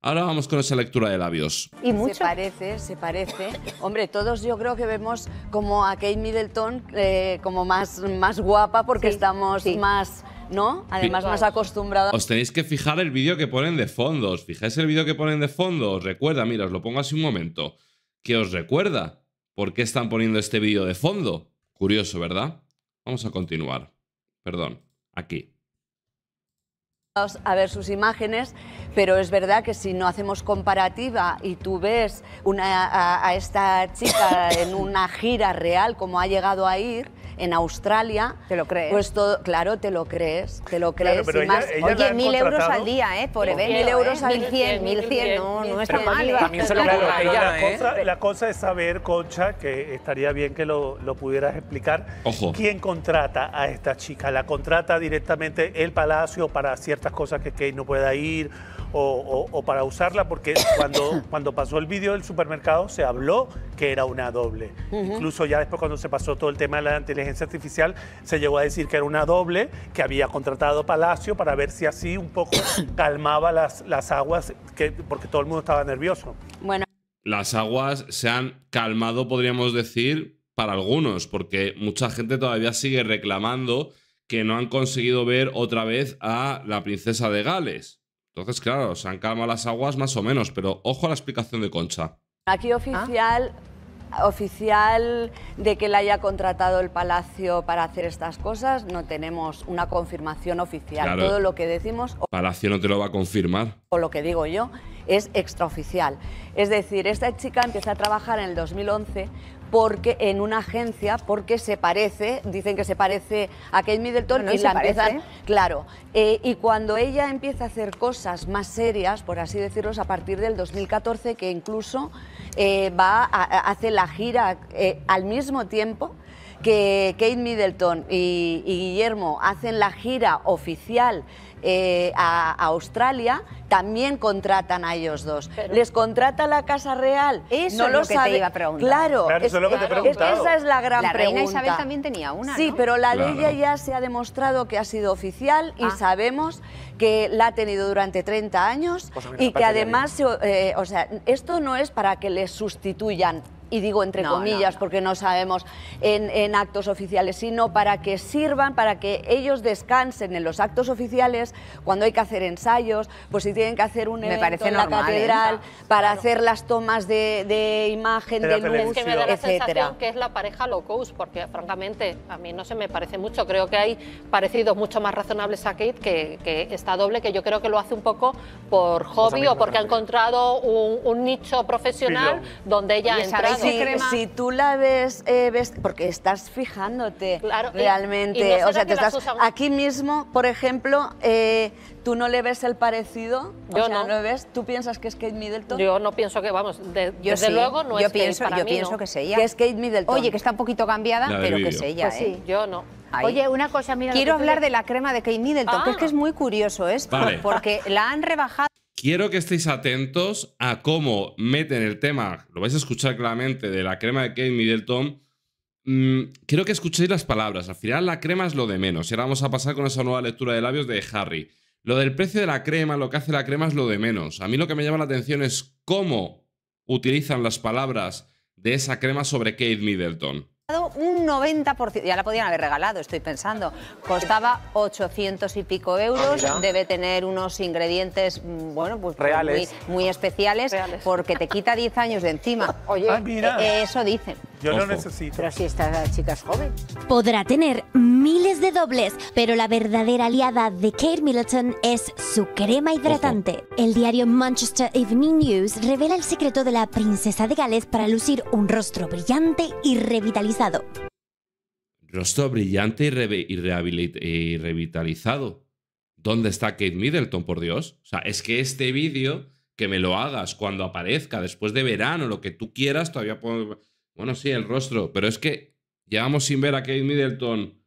Ahora vamos con esa lectura de labios. ¿Y Se parece, se parece. Hombre, todos yo creo que vemos como a Kate Middleton eh, como más, más guapa porque estamos más... ¿No? Además, más acostumbrados. Os tenéis que fijar el vídeo que ponen de fondo. ¿Os fijáis el vídeo que ponen de fondo? Os recuerda, mira, os lo pongo así un momento. ¿Qué os recuerda? ¿Por qué están poniendo este vídeo de fondo? Curioso, ¿verdad? Vamos a continuar. Perdón, aquí a ver sus imágenes, pero es verdad que si no hacemos comparativa y tú ves una, a, a, esta chica en una gira real como ha llegado a ir, en Australia. ¿Te lo crees? Pues todo, claro, te lo crees, te lo crees. oye, mil euros al día, ¿eh? Por ¿eh? Mil euros al cien, no, no está mal. la, cosa, la cosa es saber, Concha, que estaría bien que lo, lo pudieras explicar. ¿Quién contrata a esta chica? ¿La contrata directamente el Palacio para ciertas cosas que Kate no pueda ir? o, para usarla, porque (coughs) cuando, cuando pasó el vídeo del supermercado se habló que era una doble. Incluso ya después cuando se pasó todo el tema de la inteligencia artificial, se llegó a decir que era una doble, que había contratado Palacio para ver si así un poco (coughs) calmaba las, las aguas, que, porque todo el mundo estaba nervioso. Bueno. Las aguas se han calmado, podríamos decir, para algunos, porque mucha gente todavía sigue reclamando que no han conseguido ver otra vez a la princesa de Gales. Entonces, claro, se han calmado las aguas más o menos, pero ojo a la explicación de Concha. Aquí oficial, ah. oficial de que la haya contratado el Palacio para hacer estas cosas, no tenemos una confirmación oficial. Todo lo que decimos... Palacio no te lo va a confirmar. O lo que digo yo, es extraoficial. Es decir, esta chica empieza a trabajar en el 2011 porque en una agencia porque se parece, dicen que se parece a Kate Middleton y, la claro. Eh, y cuando ella empieza a hacer cosas más serias, por así decirlo, a partir del 2014 que incluso eh, va a, hace la gira eh, al mismo tiempo que Kate Middleton y Guillermo hacen la gira oficial eh, a, Australia, también contratan a ellos dos. ¿Les contrata la Casa Real? Eso lo, que Claro, lo que esa es la gran pregunta. reina Isabel también tenía una, Sí, pero la ley ya se ha demostrado que ha sido oficial y ah. sabemos que la ha tenido durante 30 años y que además, ¿eh? Eh, o sea, esto no es para que les sustituyan y digo entre comillas porque no sabemos en, actos oficiales, sino para que sirvan, para que ellos descansen en los actos oficiales cuando hay que hacer ensayos, pues si tienen que hacer un evento en la ¿eh? catedral para hacer las tomas de, imagen, de, luz, es que me da la etcétera. sensación que es la pareja low cost, porque francamente a mí no se me parece mucho, creo que hay parecidos mucho más razonables a Kate que, está doble, que yo creo que lo hace un poco por pues hobby o porque ha encontrado un, nicho profesional donde ella entra si, tú la ves, eh, ves, porque estás fijándote realmente. sea, aquí mismo, por ejemplo, eh, tú no le ves el parecido. Yo o sea, no. ves? ¿Tú piensas que es Kate Middleton? Yo no pienso que, vamos, desde luego no es Kate, Yo pienso que es ella. Kate Middleton. Oye, que está un poquito cambiada, pero que es ella, pues ¿eh? yo no. Oye, una cosa, mira. Quiero hablar de la crema de Kate Middleton, que es ah. muy curioso esto, porque la han rebajado. Quiero que estéis atentos a cómo meten el tema, lo vais a escuchar claramente, de la crema de Kate Middleton. Mm, quiero que escuchéis las palabras. Al final la crema es lo de menos. Y ahora vamos a pasar con esa nueva lectura de labios de Harry. Lo del precio de la crema, lo que hace la crema es lo de menos. A mí lo que me llama la atención es cómo utilizan las palabras de esa crema sobre Kate Middleton un 90%, ya la podían haber regalado, estoy pensando. Costaba 800 y pico ah, euros, debe tener unos ingredientes, mm, bueno, pues, pues Reales. Muy, especiales, porque te quita 10 años de encima. Oye, ah, eh, eso dicen. Yo no lo necesito. Pero si esta chica joven. Podrá tener miles de dobles, pero la verdadera aliada de Kate Middleton es su crema hidratante. El diario Manchester Evening News revela el secreto de la princesa de Gales para lucir un rostro brillante y revitalizado. Rostro brillante y, y revitalizado. ¿Dónde está Kate Middleton, por Dios? O sea, es que este vídeo que me lo hagas cuando aparezca, después de verano, lo que tú quieras, todavía puedo, bueno, sí, el rostro, pero es que llevamos sin ver a Kate Middleton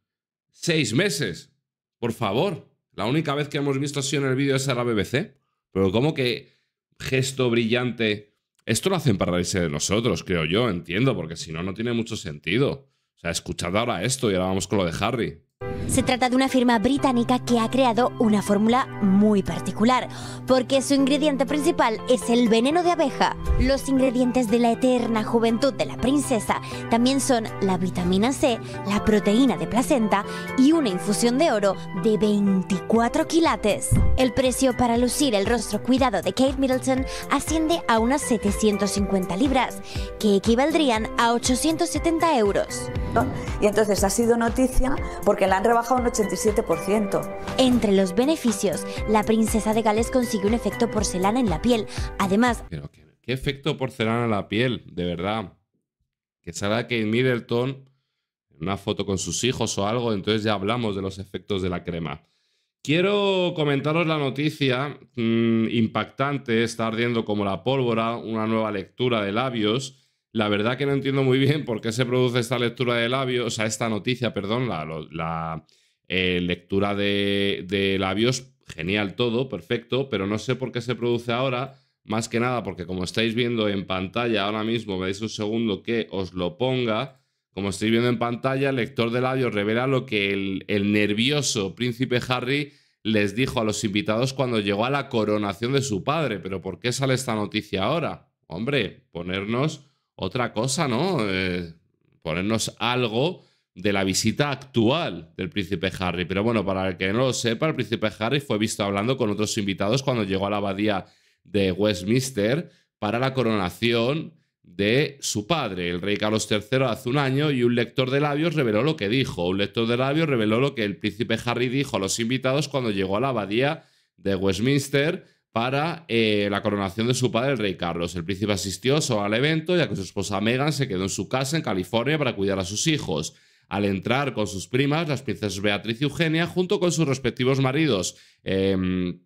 seis meses. Por favor, la única vez que hemos visto así en el vídeo es a la BBC. Pero como que gesto brillante? Esto lo hacen para reírse de nosotros, creo yo, entiendo, porque si no, no tiene mucho sentido. O sea, escuchad ahora esto y ahora vamos con lo de Harry. Se trata de una firma británica que ha creado una fórmula muy particular, porque su ingrediente principal es el veneno de abeja. Los ingredientes de la eterna juventud de la princesa también son la vitamina C, la proteína de placenta y una infusión de oro de 24 quilates. El precio para lucir el rostro cuidado de Kate Middleton asciende a unas 750 libras, que equivaldrían a 870 euros. Y entonces ha sido noticia porque la Baja un 87%. Entre los beneficios, la princesa de Gales consigue un efecto porcelana en la piel. Además... Pero qué, efecto porcelana en la piel, de verdad. Que salga Kate Middleton en una foto con sus hijos o algo, entonces ya hablamos de los efectos de la crema. Quiero comentaros la noticia mm, impactante, está ardiendo como la pólvora, una nueva lectura de labios la verdad que no entiendo muy bien por qué se produce esta lectura de labios, o sea, esta noticia, perdón, la, eh, lectura de, labios, genial todo, perfecto, pero no sé por qué se produce ahora, más que nada porque como estáis viendo en pantalla ahora mismo, me dais un segundo que os lo ponga, como estáis viendo en pantalla, el lector de labios revela lo que el nervioso príncipe Harry les dijo a los invitados cuando llegó a la coronación de su padre. Pero ¿por qué sale esta noticia ahora? Hombre, ponernos otra cosa, ¿no? Eh, ponernos algo de la visita actual del príncipe Harry. Pero bueno, para el que no lo sepa, el príncipe Harry fue visto hablando con otros invitados cuando llegó a la abadía de Westminster para la coronación de su padre, el rey Carlos III, hace un año, y un lector de labios reveló lo que dijo. Un lector de labios reveló lo que el príncipe Harry dijo a los invitados cuando llegó a la abadía de Westminster para eh, la coronación de su padre, el rey Carlos. El príncipe asistió solo al evento, ya que su esposa Meghan se quedó en su casa en California para cuidar a sus hijos. Al entrar con sus primas, las princesas Beatriz y Eugenia, junto con sus respectivos maridos, em,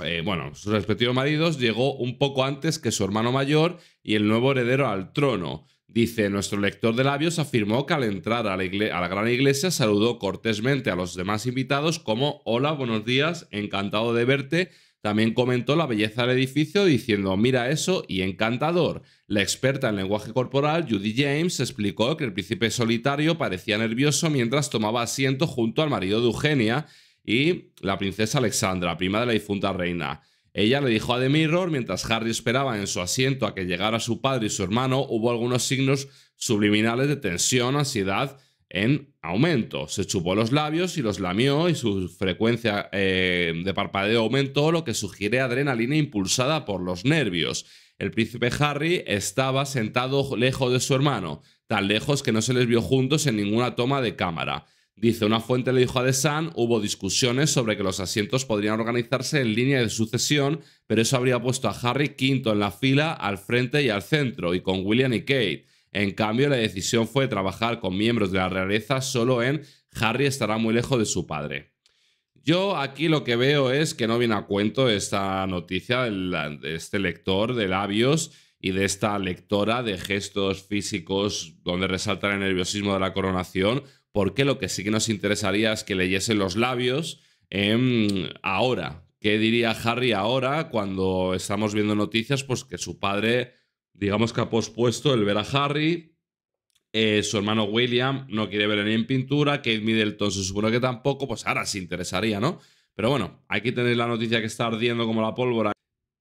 eh, bueno, sus respectivos maridos, llegó un poco antes que su hermano mayor y el nuevo heredero al trono. Dice, nuestro lector de labios afirmó que al entrar a la, a la, gran iglesia saludó cortésmente a los demás invitados como, hola, buenos días, encantado de verte, también comentó la belleza del edificio diciendo, mira eso y encantador. La experta en lenguaje corporal, Judy James, explicó que el príncipe solitario parecía nervioso mientras tomaba asiento junto al marido de Eugenia y la princesa Alexandra, prima de la difunta reina. Ella le dijo a The Mirror, mientras Harry esperaba en su asiento a que llegara su padre y su hermano, hubo algunos signos subliminales de tensión, ansiedad en aumento. Se chupó los labios y los lamió y su frecuencia eh, de parpadeo aumentó, lo que sugiere adrenalina impulsada por los nervios. El príncipe Harry estaba sentado lejos de su hermano, tan lejos que no se les vio juntos en ninguna toma de cámara. Dice una fuente le dijo a The Sun, hubo discusiones sobre que los asientos podrían organizarse en línea de sucesión, pero eso habría puesto a Harry quinto en la fila, al frente y al centro, y con William y Kate. En cambio, la decisión fue trabajar con miembros de la realeza solo en Harry estará muy lejos de su padre. Yo aquí lo que veo es que no viene a cuento esta noticia de este lector de labios y de esta lectora de gestos físicos donde resalta el nerviosismo de la coronación, porque lo que sí que nos interesaría es que leyesen los labios em, ahora. ¿Qué diría Harry ahora cuando estamos viendo noticias? Pues que su padre digamos que ha pospuesto el ver a Harry. Eh, su hermano William no quiere a ni en pintura. Kate Middleton se supone que tampoco. Pues ahora sí interesaría, ¿no? Pero bueno, aquí tenéis la noticia que está ardiendo como la pólvora.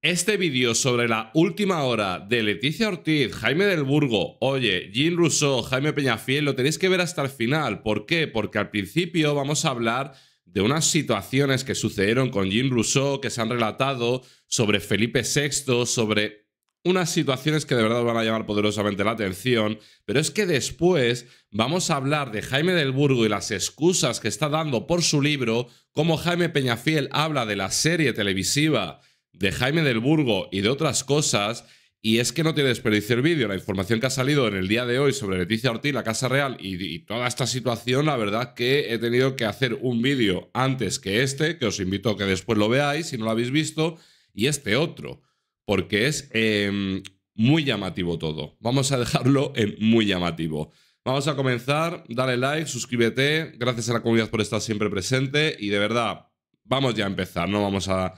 Este vídeo sobre la última hora de Leticia Ortiz, Jaime del Burgo, oye, Jean Rousseau, Jaime Peñafiel, lo tenéis que ver hasta el final. ¿Por qué? Porque al principio vamos a hablar de unas situaciones que sucedieron con Jean Rousseau, que se han relatado sobre Felipe VI, sobre unas situaciones que de verdad van a llamar poderosamente la atención, pero es que después vamos a hablar de Jaime del Burgo y las excusas que está dando por su libro, como Jaime Peñafiel habla de la serie televisiva de Jaime del Burgo y de otras cosas, y es que no tiene desperdicio el vídeo, la información que ha salido en el día de hoy sobre Leticia Ortiz, la Casa Real y, y toda esta situación, la verdad que he tenido que hacer un vídeo antes que este, que os invito a que después lo veáis si no lo habéis visto, y este otro porque es em, muy llamativo todo. Vamos a dejarlo (laughs) en muy llamativo. Vamos a comenzar, dale like, suscríbete, gracias a la comunidad por estar siempre presente y de verdad, vamos ya a empezar, no vamos a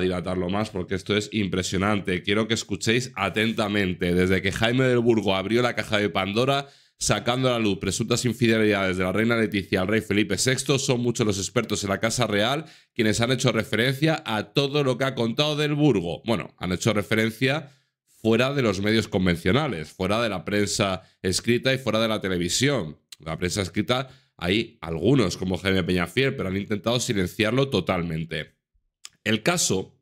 dilatarlo más porque esto es impresionante. Quiero que escuchéis atentamente. Desde que Jaime del Burgo abrió la caja de Pandora, sacando a la luz presuntas infidelidades de la reina Leticia al rey Felipe VI, son muchos los expertos en la Casa Real quienes han hecho referencia a todo lo que ha contado del Burgo. Bueno, han hecho referencia fuera de los medios convencionales, fuera de la prensa escrita y fuera de la televisión. La prensa escrita hay algunos, como Jaime Peñafiel, pero han intentado silenciarlo totalmente. El caso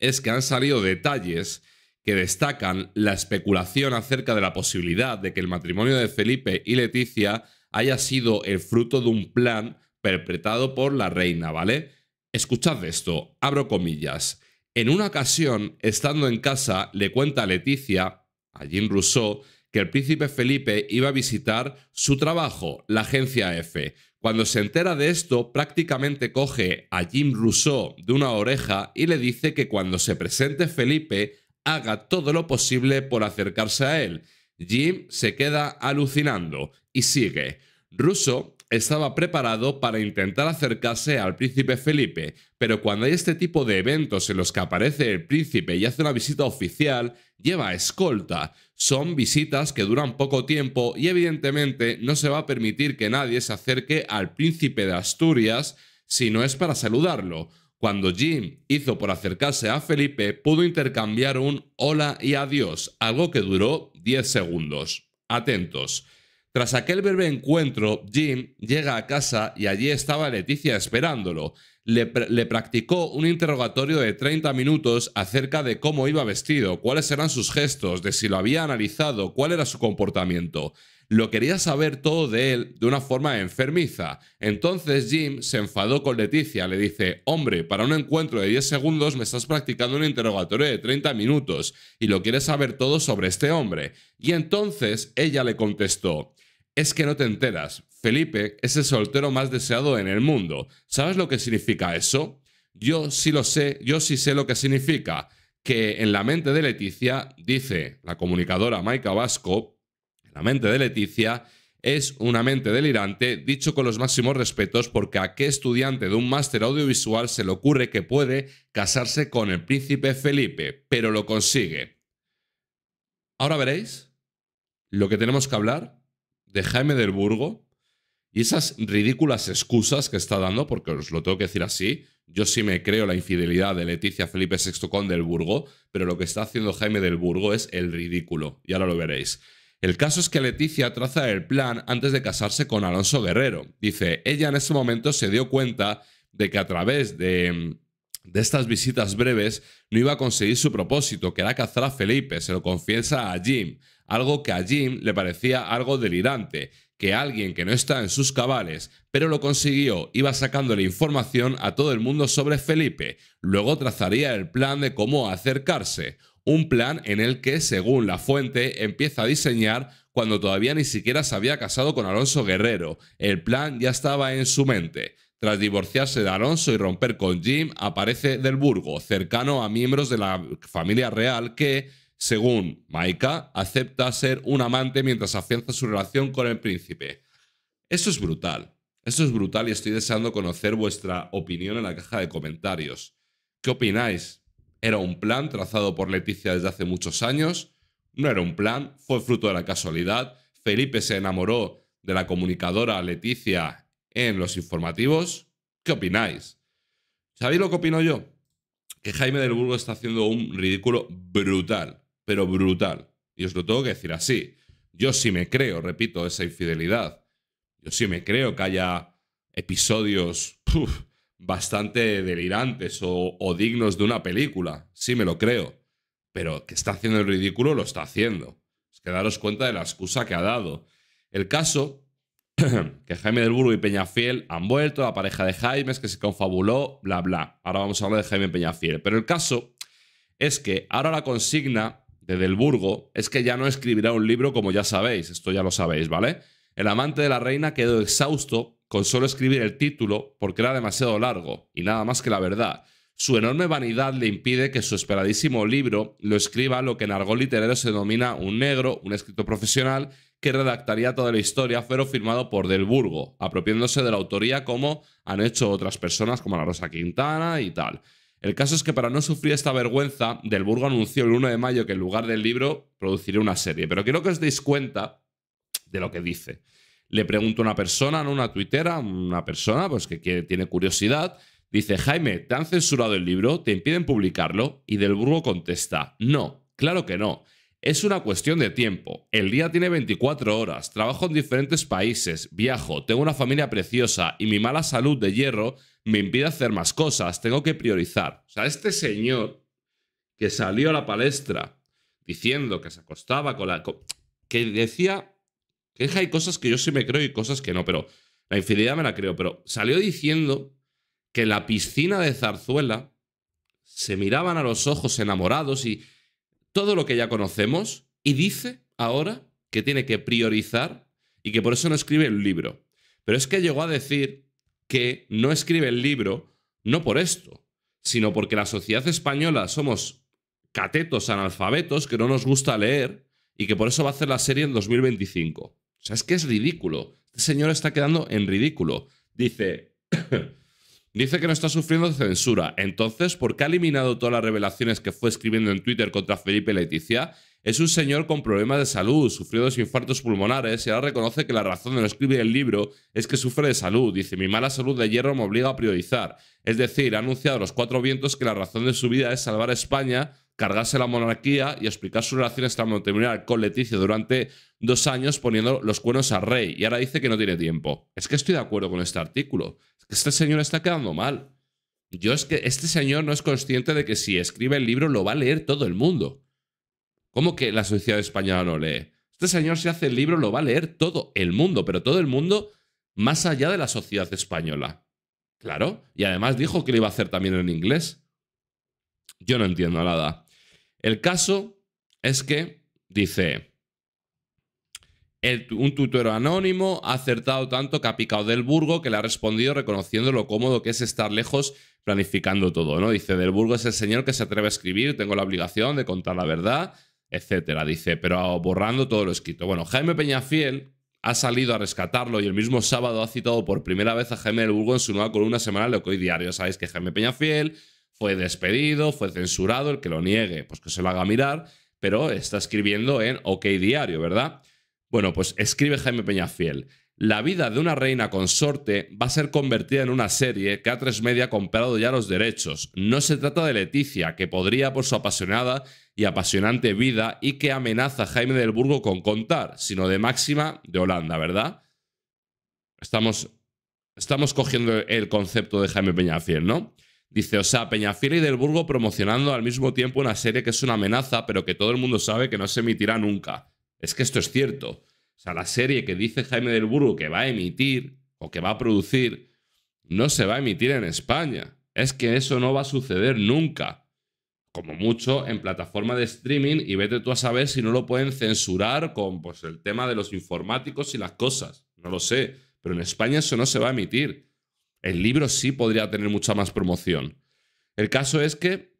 es que han salido detalles que destacan la especulación acerca de la posibilidad de que el matrimonio de Felipe y Leticia haya sido el fruto de un plan perpetrado por la reina, ¿vale? Escuchad esto, abro comillas. En una ocasión, estando en casa, le cuenta a Leticia, a Jean Rousseau, que el príncipe Felipe iba a visitar su trabajo, la agencia F. Cuando se entera de esto, prácticamente coge a Jim Rousseau de una oreja y le dice que cuando se presente Felipe haga todo lo posible por acercarse a él. Jim se queda alucinando y sigue. Russo estaba preparado para intentar acercarse al príncipe Felipe, pero cuando hay este tipo de eventos en los que aparece el príncipe y hace una visita oficial, lleva escolta. Son visitas que duran poco tiempo y evidentemente no se va a permitir que nadie se acerque al príncipe de Asturias si no es para saludarlo. Cuando Jim hizo por acercarse a Felipe, pudo intercambiar un hola y adiós, algo que duró 10 segundos. Atentos. Tras aquel breve encuentro, Jim llega a casa y allí estaba Leticia esperándolo. Le, practicó un interrogatorio de 30 minutos acerca de cómo iba vestido, cuáles eran sus gestos, de si lo había analizado, cuál era su comportamiento lo quería saber todo de él de una forma enfermiza. Entonces Jim se enfadó con Leticia, le dice, hombre, para un encuentro de 10 segundos me estás practicando un interrogatorio de 30 minutos y lo quieres saber todo sobre este hombre. Y entonces ella le contestó, es que no te enteras, Felipe es el soltero más deseado en el mundo. ¿Sabes lo que significa eso? Yo sí lo sé, yo sí sé lo que significa. Que en la mente de Leticia, dice la comunicadora Maika Vasco, la mente de Leticia es una mente delirante, dicho con los máximos respetos, porque a qué estudiante de un máster audiovisual se le ocurre que puede casarse con el príncipe Felipe, pero lo consigue. Ahora veréis lo que tenemos que hablar de Jaime del Burgo y esas ridículas excusas que está dando, porque os lo tengo que decir así, yo sí me creo la infidelidad de Leticia Felipe VI con del Burgo, pero lo que está haciendo Jaime del Burgo es el ridículo, y ahora lo veréis. El caso es que Leticia traza el plan antes de casarse con Alonso Guerrero. Dice, ella en ese momento se dio cuenta de que a través de, estas visitas breves no iba a conseguir su propósito, que era cazar a Felipe, se lo confiesa a Jim, algo que a Jim le parecía algo delirante, que alguien que no está en sus cabales, pero lo consiguió, iba sacando la información a todo el mundo sobre Felipe, luego trazaría el plan de cómo acercarse un plan en el que, según la fuente, empieza a diseñar cuando todavía ni siquiera se había casado con Alonso Guerrero. El plan ya estaba en su mente. Tras divorciarse de Alonso y romper con Jim, aparece del Burgo, cercano a miembros de la familia real que, según Maika, acepta ser un amante mientras afianza su relación con el príncipe. Eso es brutal. Eso es brutal y estoy deseando conocer vuestra opinión en la caja de comentarios. ¿Qué opináis? Era un plan trazado por Leticia desde hace muchos años. No era un plan, fue fruto de la casualidad. Felipe se enamoró de la comunicadora Leticia en los informativos. ¿Qué opináis? ¿Sabéis lo que opino yo? Que Jaime del Burgo está haciendo un ridículo brutal, pero brutal. Y os lo tengo que decir así. Yo sí me creo, repito, esa infidelidad. Yo sí me creo que haya episodios bastante delirantes o, dignos de una película, sí me lo creo, pero que está haciendo el ridículo lo está haciendo. Es que daros cuenta de la excusa que ha dado. El caso (clears throat) que Jaime del Burgo y Peñafiel han vuelto, la pareja de Jaime es que se confabuló, bla, bla. Ahora vamos a hablar de Jaime Peñafiel. Pero el caso es que ahora la consigna de Del Burgo es que ya no escribirá un libro como ya sabéis, esto ya lo sabéis, ¿vale? El amante de la reina quedó exhausto con solo escribir el título porque era demasiado largo y nada más que la verdad. Su enorme vanidad le impide que su esperadísimo libro lo escriba lo que en argot literario se denomina un negro, un escritor profesional que redactaría toda la historia, pero firmado por Del Burgo, apropiándose de la autoría como han hecho otras personas como la Rosa Quintana y tal. El caso es que para no sufrir esta vergüenza, Del Burgo anunció el 1 de mayo que en lugar del libro produciría una serie. Pero quiero que os deis cuenta de lo que dice le pregunto a una persona, en una tuitera, una persona pues que tiene curiosidad, dice, Jaime, ¿te han censurado el libro? ¿Te impiden publicarlo? Y Del Burgo contesta, no, claro que no. Es una cuestión de tiempo. El día tiene 24 horas, trabajo en diferentes países, viajo, tengo una familia preciosa y mi mala salud de hierro me impide hacer más cosas, tengo que priorizar. O sea, este señor que salió a la palestra diciendo que se acostaba con la... que decía que hay cosas que yo sí me creo y cosas que no, pero la infidelidad me la creo. Pero salió diciendo que la piscina de Zarzuela se miraban a los ojos enamorados y todo lo que ya conocemos. Y dice ahora que tiene que priorizar y que por eso no escribe el libro. Pero es que llegó a decir que no escribe el libro no por esto, sino porque la sociedad española somos catetos analfabetos que no nos gusta leer y que por eso va a hacer la serie en 2025. O sea, es que es ridículo. Este señor está quedando en ridículo. Dice, (coughs) dice que no está sufriendo censura. Entonces, ¿por qué ha eliminado todas las revelaciones que fue escribiendo en Twitter contra Felipe Leticia? Es un señor con problemas de salud, sufrió dos infartos pulmonares y ahora reconoce que la razón de no escribir el libro es que sufre de salud. Dice, mi mala salud de hierro me obliga a priorizar. Es decir, ha anunciado a los cuatro vientos que la razón de su vida es salvar a España cargarse la monarquía y explicar su relación extramatrimonial con Leticia durante dos años poniendo los cuernos al rey. Y ahora dice que no tiene tiempo. Es que estoy de acuerdo con este artículo. Este señor está quedando mal. Yo es que este señor no es consciente de que si escribe el libro lo va a leer todo el mundo. ¿Cómo que la sociedad española no lee? Este señor si hace el libro lo va a leer todo el mundo, pero todo el mundo más allá de la sociedad española. Claro. Y además dijo que lo iba a hacer también en inglés. Yo no entiendo nada. El caso es que dice, un tutor anónimo ha acertado tanto que ha picado del Burgo que le ha respondido reconociendo lo cómodo que es estar lejos planificando todo, ¿no? Dice, del Burgo es el señor que se atreve a escribir, tengo la obligación de contar la verdad, etcétera, dice, pero borrando todo lo escrito. Bueno, Jaime Peñafiel ha salido a rescatarlo y el mismo sábado ha citado por primera vez a Jaime del Burgo en su nueva columna semanal de Hoy Diario. Sabéis que Jaime Peñafiel fue despedido, fue censurado, el que lo niegue, pues que se lo haga mirar, pero está escribiendo en OK Diario, ¿verdad? Bueno, pues escribe Jaime Peñafiel. La vida de una reina consorte va a ser convertida en una serie que a tres Media ha comprado ya los derechos. No se trata de Leticia, que podría por su apasionada y apasionante vida y que amenaza a Jaime del Burgo con contar, sino de Máxima de Holanda, ¿verdad? Estamos, estamos cogiendo el concepto de Jaime Peñafiel, ¿no? Dice, o sea, Peñafiel y Del Burgo promocionando al mismo tiempo una serie que es una amenaza, pero que todo el mundo sabe que no se emitirá nunca. Es que esto es cierto. O sea, la serie que dice Jaime Del Burgo que va a emitir o que va a producir, no se va a emitir en España. Es que eso no va a suceder nunca. Como mucho en plataforma de streaming y vete tú a saber si no lo pueden censurar con pues, el tema de los informáticos y las cosas. No lo sé, pero en España eso no se va a emitir. El libro sí podría tener mucha más promoción. El caso es que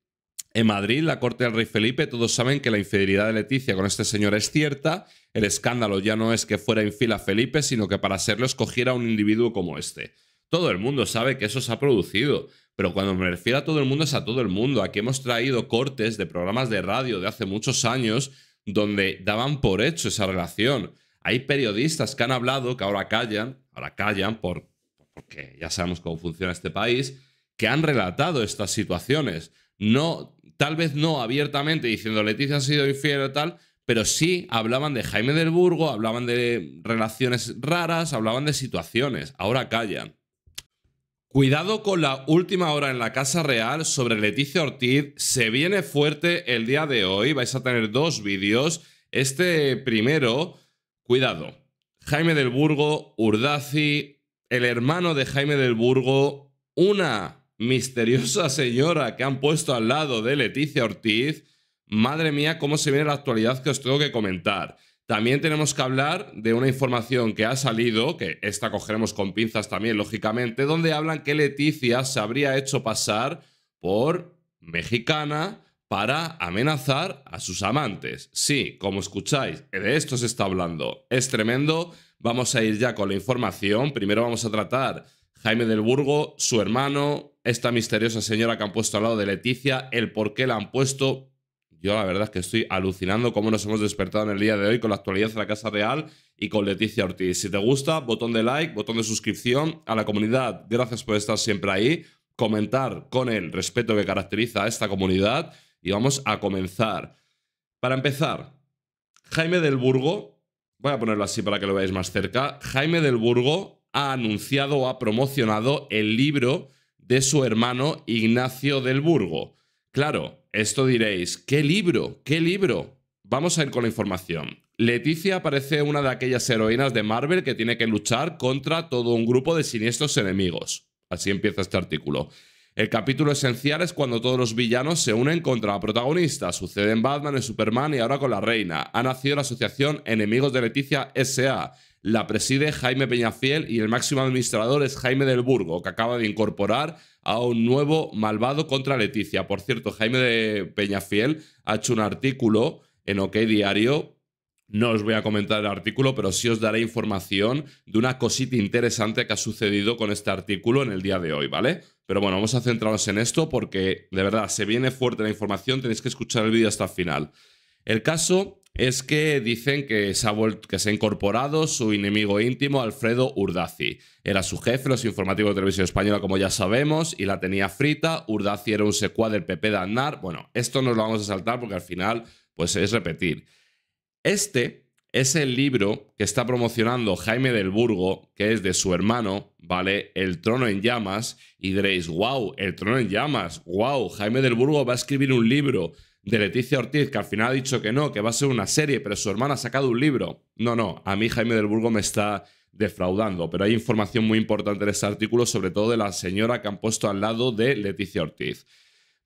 en Madrid, la corte del rey Felipe, todos saben que la infidelidad de Leticia con este señor es cierta. El escándalo ya no es que fuera en fila Felipe, sino que para serlo escogiera un individuo como este. Todo el mundo sabe que eso se ha producido, pero cuando me refiero a todo el mundo es a todo el mundo. Aquí hemos traído cortes de programas de radio de hace muchos años donde daban por hecho esa relación. Hay periodistas que han hablado, que ahora callan, ahora callan por porque ya sabemos cómo funciona este país, que han relatado estas situaciones. No, tal vez no abiertamente diciendo Leticia ha sido infiel o tal, pero sí hablaban de Jaime del Burgo, hablaban de relaciones raras, hablaban de situaciones. Ahora callan. Cuidado con la última hora en la Casa Real sobre Leticia Ortiz. Se viene fuerte el día de hoy. Vais a tener dos vídeos. Este primero, cuidado. Jaime del Burgo, Urdazi el hermano de Jaime del Burgo, una misteriosa señora que han puesto al lado de Leticia Ortiz. Madre mía, cómo se viene la actualidad que os tengo que comentar. También tenemos que hablar de una información que ha salido, que esta cogeremos con pinzas también, lógicamente, donde hablan que Leticia se habría hecho pasar por mexicana para amenazar a sus amantes. Sí, como escucháis, de esto se está hablando. Es tremendo Vamos a ir ya con la información. Primero vamos a tratar Jaime del Burgo, su hermano, esta misteriosa señora que han puesto al lado de Leticia, el por qué la han puesto. Yo la verdad es que estoy alucinando cómo nos hemos despertado en el día de hoy con la actualidad de la Casa Real y con Leticia Ortiz. Si te gusta, botón de like, botón de suscripción a la comunidad. Gracias por estar siempre ahí. Comentar con el respeto que caracteriza a esta comunidad. Y vamos a comenzar. Para empezar, Jaime del Burgo voy a ponerlo así para que lo veáis más cerca, Jaime del Burgo ha anunciado o ha promocionado el libro de su hermano Ignacio del Burgo. Claro, esto diréis, ¿qué libro? ¿Qué libro? Vamos a ir con la información. Leticia aparece una de aquellas heroínas de Marvel que tiene que luchar contra todo un grupo de siniestros enemigos. Así empieza este artículo. El capítulo esencial es cuando todos los villanos se unen contra la protagonista. Sucede en Batman, en Superman y ahora con la reina. Ha nacido la asociación Enemigos de Leticia S.A. La preside Jaime Peñafiel y el máximo administrador es Jaime del Burgo, que acaba de incorporar a un nuevo malvado contra Leticia. Por cierto, Jaime de Peñafiel ha hecho un artículo en OK Diario no os voy a comentar el artículo, pero sí os daré información de una cosita interesante que ha sucedido con este artículo en el día de hoy, ¿vale? Pero bueno, vamos a centrarnos en esto porque de verdad se viene fuerte la información, tenéis que escuchar el vídeo hasta el final. El caso es que dicen que se, ha incorporado su enemigo íntimo, Alfredo Urdazi. Era su jefe, los informativos de televisión española, como ya sabemos, y la tenía frita. Urdazi era un secuá del PP de Aznar. Bueno, esto nos lo vamos a saltar porque al final, pues es repetir. Este es el libro que está promocionando Jaime del Burgo, que es de su hermano, ¿vale? El trono en llamas. Y diréis, wow, el trono en llamas, wow, Jaime del Burgo va a escribir un libro de Leticia Ortiz, que al final ha dicho que no, que va a ser una serie, pero su hermana ha sacado un libro. No, no, a mí Jaime del Burgo me está defraudando, pero hay información muy importante en este artículo, sobre todo de la señora que han puesto al lado de Leticia Ortiz.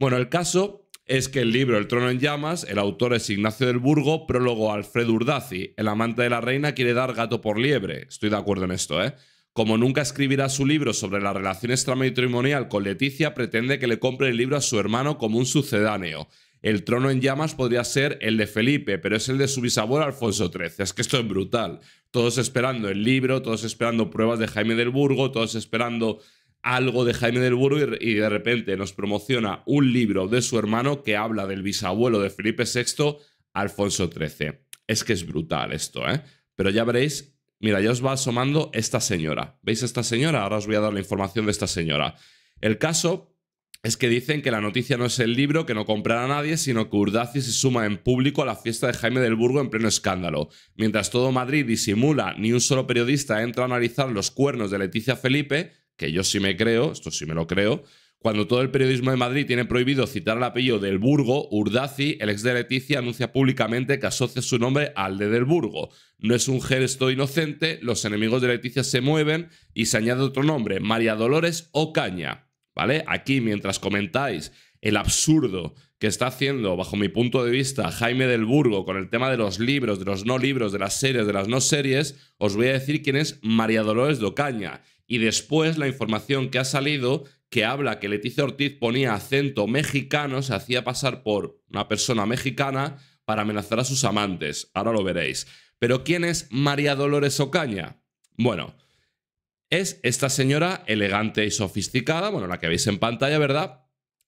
Bueno, el caso es que el libro El trono en llamas, el autor es Ignacio del Burgo, prólogo Alfred Urdazi, el amante de la reina quiere dar gato por liebre. Estoy de acuerdo en esto, ¿eh? Como nunca escribirá su libro sobre la relación extramatrimonial con Leticia, pretende que le compre el libro a su hermano como un sucedáneo. El trono en llamas podría ser el de Felipe, pero es el de su bisabuelo Alfonso XIII. Es que esto es brutal. Todos esperando el libro, todos esperando pruebas de Jaime del Burgo, todos esperando algo de Jaime del Burgo y, de repente nos promociona un libro de su hermano que habla del bisabuelo de Felipe VI, Alfonso XIII. Es que es brutal esto, ¿eh? Pero ya veréis, mira, ya os va asomando esta señora. ¿Veis esta señora? Ahora os voy a dar la información de esta señora. El caso es que dicen que la noticia no es el libro que no comprará nadie, sino que Urdaci se suma en público a la fiesta de Jaime del Burgo en pleno escándalo. Mientras todo Madrid disimula, ni un solo periodista entra a analizar los cuernos de Leticia Felipe, que yo sí me creo, esto sí me lo creo, cuando todo el periodismo de Madrid tiene prohibido citar el apellido del Burgo, Urdazi, el ex de Leticia, anuncia públicamente que asocia su nombre al de del Burgo. No es un gesto inocente, los enemigos de Leticia se mueven y se añade otro nombre, María Dolores Ocaña. ¿Vale? Aquí, mientras comentáis el absurdo que está haciendo, bajo mi punto de vista, Jaime del Burgo con el tema de los libros, de los no libros, de las series, de las no series, os voy a decir quién es María Dolores de Ocaña. Y después la información que ha salido que habla que Leticia Ortiz ponía acento mexicano, se hacía pasar por una persona mexicana para amenazar a sus amantes. Ahora lo veréis. Pero ¿quién es María Dolores Ocaña? Bueno, es esta señora elegante y sofisticada, bueno, la que veis en pantalla, ¿verdad?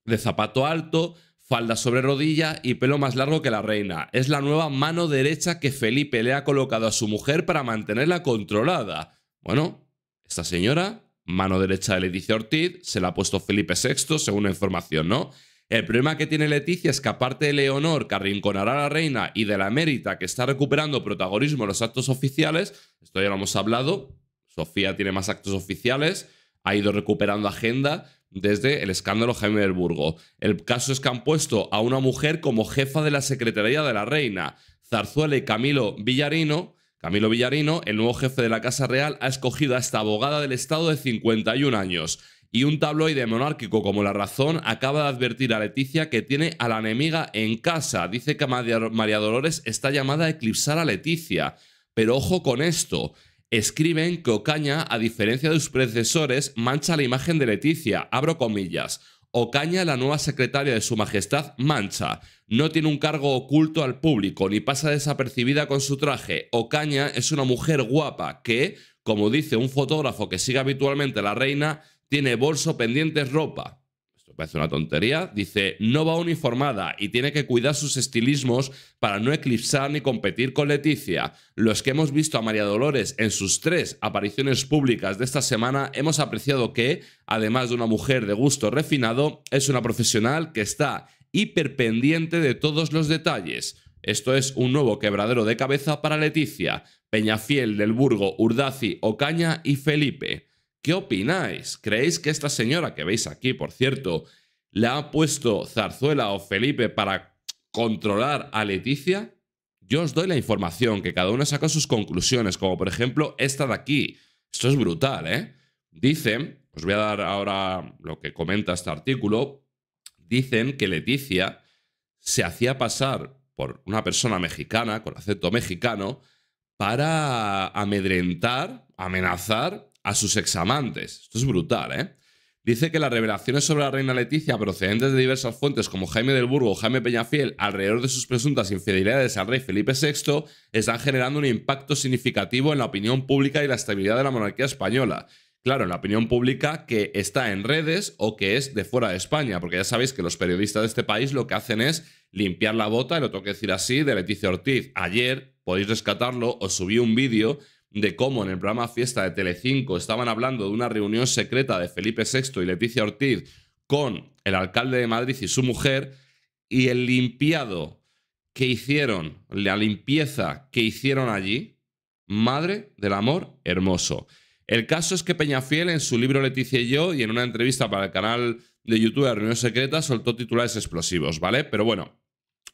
De zapato alto, falda sobre rodilla y pelo más largo que la reina. Es la nueva mano derecha que Felipe le ha colocado a su mujer para mantenerla controlada. Bueno, esta señora, mano derecha de Leticia Ortiz, se la ha puesto Felipe VI, según la información, ¿no? El problema que tiene Leticia es que aparte de Leonor, que arrinconará a la reina, y de la mérita que está recuperando protagonismo en los actos oficiales, esto ya lo hemos hablado, Sofía tiene más actos oficiales, ha ido recuperando agenda desde el escándalo Jaime del Burgo. El caso es que han puesto a una mujer como jefa de la Secretaría de la Reina. Zarzuela y Camilo Villarino Camilo Villarino, el nuevo jefe de la Casa Real, ha escogido a esta abogada del Estado de 51 años. Y un tabloide monárquico como La Razón acaba de advertir a Leticia que tiene a la enemiga en casa. Dice que María Dolores está llamada a eclipsar a Leticia. Pero ojo con esto. Escriben que Ocaña, a diferencia de sus predecesores, mancha la imagen de Leticia. Abro comillas. Ocaña, la nueva secretaria de Su Majestad, mancha. No tiene un cargo oculto al público, ni pasa desapercibida con su traje. Ocaña es una mujer guapa que, como dice un fotógrafo que sigue habitualmente a la reina, tiene bolso, pendientes, ropa. Esto parece una tontería. Dice, no va uniformada y tiene que cuidar sus estilismos para no eclipsar ni competir con Leticia. Los que hemos visto a María Dolores en sus tres apariciones públicas de esta semana hemos apreciado que, además de una mujer de gusto refinado, es una profesional que está hiperpendiente de todos los detalles. Esto es un nuevo quebradero de cabeza para Leticia, Peñafiel, Del Burgo, Urdaci, Ocaña y Felipe. ¿Qué opináis? ¿Creéis que esta señora que veis aquí, por cierto, ...le ha puesto Zarzuela o Felipe para controlar a Leticia? Yo os doy la información, que cada uno saca sus conclusiones, como por ejemplo esta de aquí. Esto es brutal, ¿eh? Dice, os voy a dar ahora lo que comenta este artículo, dicen que Leticia se hacía pasar por una persona mexicana, con acento mexicano, para amedrentar, amenazar a sus examantes. Esto es brutal, ¿eh? Dice que las revelaciones sobre la reina Leticia procedentes de diversas fuentes como Jaime del Burgo o Jaime Peñafiel alrededor de sus presuntas infidelidades al rey Felipe VI están generando un impacto significativo en la opinión pública y la estabilidad de la monarquía española claro en la opinión pública que está en redes o que es de fuera de España, porque ya sabéis que los periodistas de este país lo que hacen es limpiar la bota, y lo tengo que decir así, de Leticia Ortiz. Ayer, podéis rescatarlo, os subí un vídeo de cómo en el programa Fiesta de Telecinco estaban hablando de una reunión secreta de Felipe VI y Leticia Ortiz con el alcalde de Madrid y su mujer, y el limpiado que hicieron, la limpieza que hicieron allí, madre del amor hermoso. El caso es que Peñafiel, en su libro Leticia y yo, y en una entrevista para el canal de YouTube de Reunión Secreta, soltó titulares explosivos, ¿vale? Pero bueno,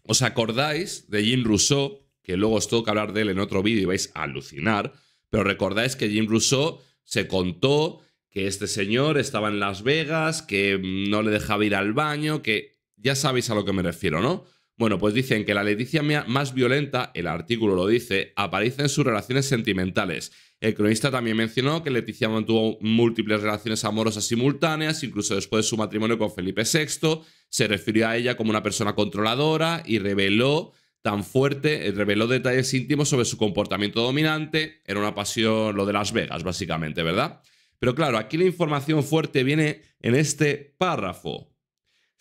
¿os acordáis de Jim Rousseau? Que luego os tengo que hablar de él en otro vídeo y vais a alucinar. Pero recordáis que Jim Rousseau se contó que este señor estaba en Las Vegas, que no le dejaba ir al baño, que ya sabéis a lo que me refiero, ¿no? Bueno, pues dicen que la Leticia más violenta, el artículo lo dice, aparece en sus relaciones sentimentales. El cronista también mencionó que Leticia mantuvo múltiples relaciones amorosas simultáneas, incluso después de su matrimonio con Felipe VI. Se refirió a ella como una persona controladora y reveló tan fuerte, eh, reveló detalles íntimos sobre su comportamiento dominante. Era una pasión lo de Las Vegas, básicamente, ¿verdad? Pero claro, aquí la información fuerte viene en este párrafo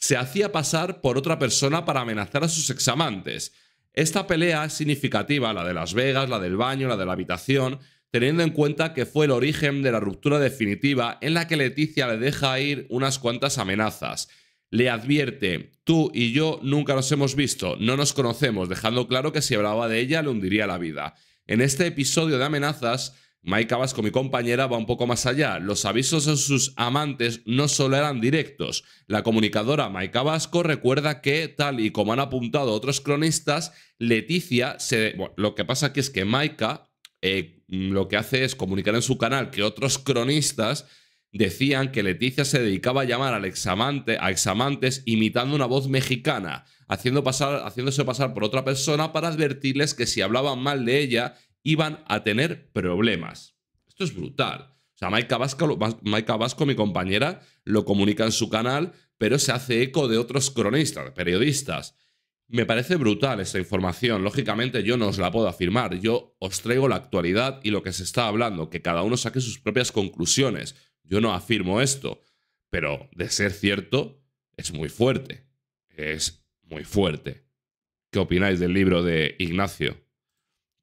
se hacía pasar por otra persona para amenazar a sus examantes. Esta pelea es significativa, la de Las Vegas, la del baño, la de la habitación, teniendo en cuenta que fue el origen de la ruptura definitiva en la que Leticia le deja ir unas cuantas amenazas. Le advierte, tú y yo nunca nos hemos visto, no nos conocemos, dejando claro que si hablaba de ella le hundiría la vida. En este episodio de amenazas, Maika Vasco, mi compañera, va un poco más allá. Los avisos a sus amantes no solo eran directos. La comunicadora Maika Vasco recuerda que, tal y como han apuntado otros cronistas, Leticia se... lo que pasa aquí es que Maika eh, lo que hace es comunicar en su canal que otros cronistas decían que Leticia se dedicaba a llamar al examante, a examantes imitando una voz mexicana, haciendo pasar, haciéndose pasar por otra persona para advertirles que si hablaban mal de ella iban a tener problemas. Esto es brutal. O sea, Vasco, mi compañera, lo comunica en su canal, pero se hace eco de otros cronistas, periodistas. Me parece brutal esta información. Lógicamente yo no os la puedo afirmar. Yo os traigo la actualidad y lo que se está hablando, que cada uno saque sus propias conclusiones. Yo no afirmo esto, pero de ser cierto, es muy fuerte. Es muy fuerte. ¿Qué opináis del libro de Ignacio?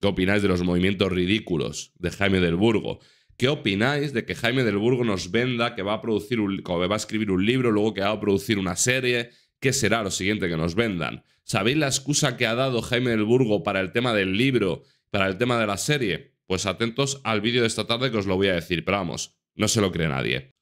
¿Qué opináis de los movimientos ridículos de Jaime del Burgo? ¿Qué opináis de que Jaime del Burgo nos venda que va a producir va a escribir un libro, luego que va a producir una serie? ¿Qué será lo siguiente que nos vendan? ¿Sabéis la excusa que ha dado Jaime del Burgo para el tema del libro, para el tema de la serie? Pues atentos al vídeo de esta tarde que os lo voy a decir, pero vamos, no se lo cree nadie.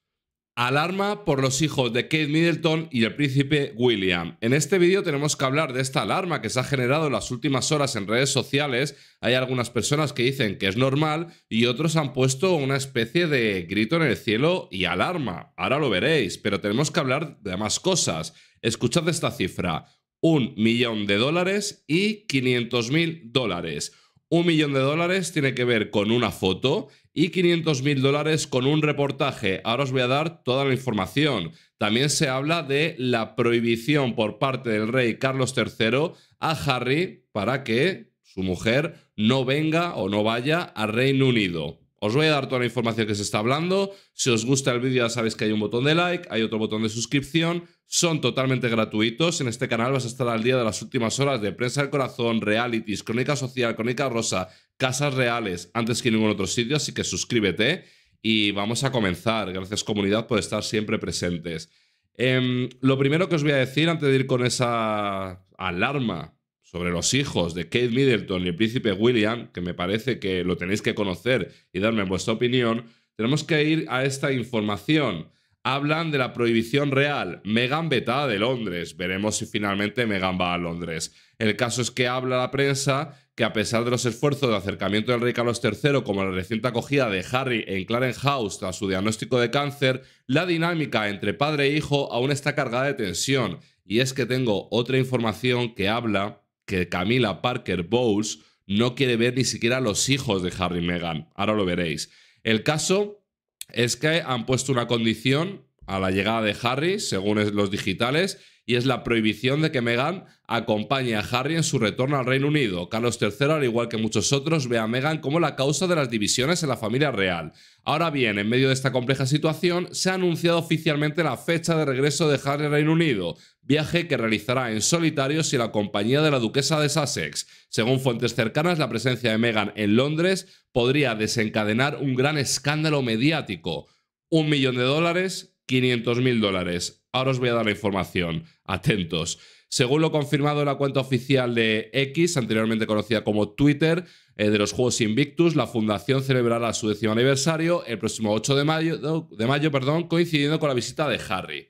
Alarma por los hijos de Kate Middleton y el príncipe William. En este vídeo tenemos que hablar de esta alarma que se ha generado en las últimas horas en redes sociales. Hay algunas personas que dicen que es normal y otros han puesto una especie de grito en el cielo y alarma. Ahora lo veréis, pero tenemos que hablar de más cosas. Escuchad esta cifra. Un millón de dólares y 500 mil dólares. Un millón de dólares tiene que ver con una foto y 500 mil dólares con un reportaje. Ahora os voy a dar toda la información. También se habla de la prohibición por parte del rey Carlos III a Harry para que su mujer no venga o no vaya al Reino Unido. Os voy a dar toda la información que se está hablando. Si os gusta el vídeo ya sabéis que hay un botón de like, hay otro botón de suscripción. Son totalmente gratuitos. En este canal vas a estar al día de las últimas horas de Prensa del Corazón, realities, Crónica Social, Crónica Rosa, Casas Reales, antes que en ningún otro sitio, así que suscríbete y vamos a comenzar. Gracias comunidad por estar siempre presentes. Em, lo primero que os voy a decir antes de ir con esa alarma sobre los hijos de Kate Middleton y el príncipe William, que me parece que lo tenéis que conocer y darme vuestra opinión, tenemos que ir a esta información. Hablan de la prohibición real. Megan vetada de Londres. Veremos si finalmente Megan va a Londres. El caso es que habla la prensa que a pesar de los esfuerzos de acercamiento del rey Carlos III, como la reciente acogida de Harry en Clarence House tras su diagnóstico de cáncer, la dinámica entre padre e hijo aún está cargada de tensión. Y es que tengo otra información que habla que Camila Parker Bowles no quiere ver ni siquiera a los hijos de Harry y Meghan. Ahora lo veréis. El caso es que han puesto una condición a la llegada de Harry, según los digitales, y es la prohibición de que Meghan acompañe a Harry en su retorno al Reino Unido. Carlos III, al igual que muchos otros, ve a Meghan como la causa de las divisiones en la familia real. Ahora bien, en medio de esta compleja situación, se ha anunciado oficialmente la fecha de regreso de Harry al Reino Unido, viaje que realizará en solitario si la compañía de la duquesa de Sussex. Según fuentes cercanas, la presencia de Meghan en Londres podría desencadenar un gran escándalo mediático. Un millón de dólares, 500 mil dólares. Ahora os voy a dar la información. Atentos. Según lo confirmado en la cuenta oficial de X, anteriormente conocida como Twitter, eh, de los Juegos Invictus, la fundación celebrará su décimo aniversario el próximo 8 de mayo, de mayo perdón, coincidiendo con la visita de Harry.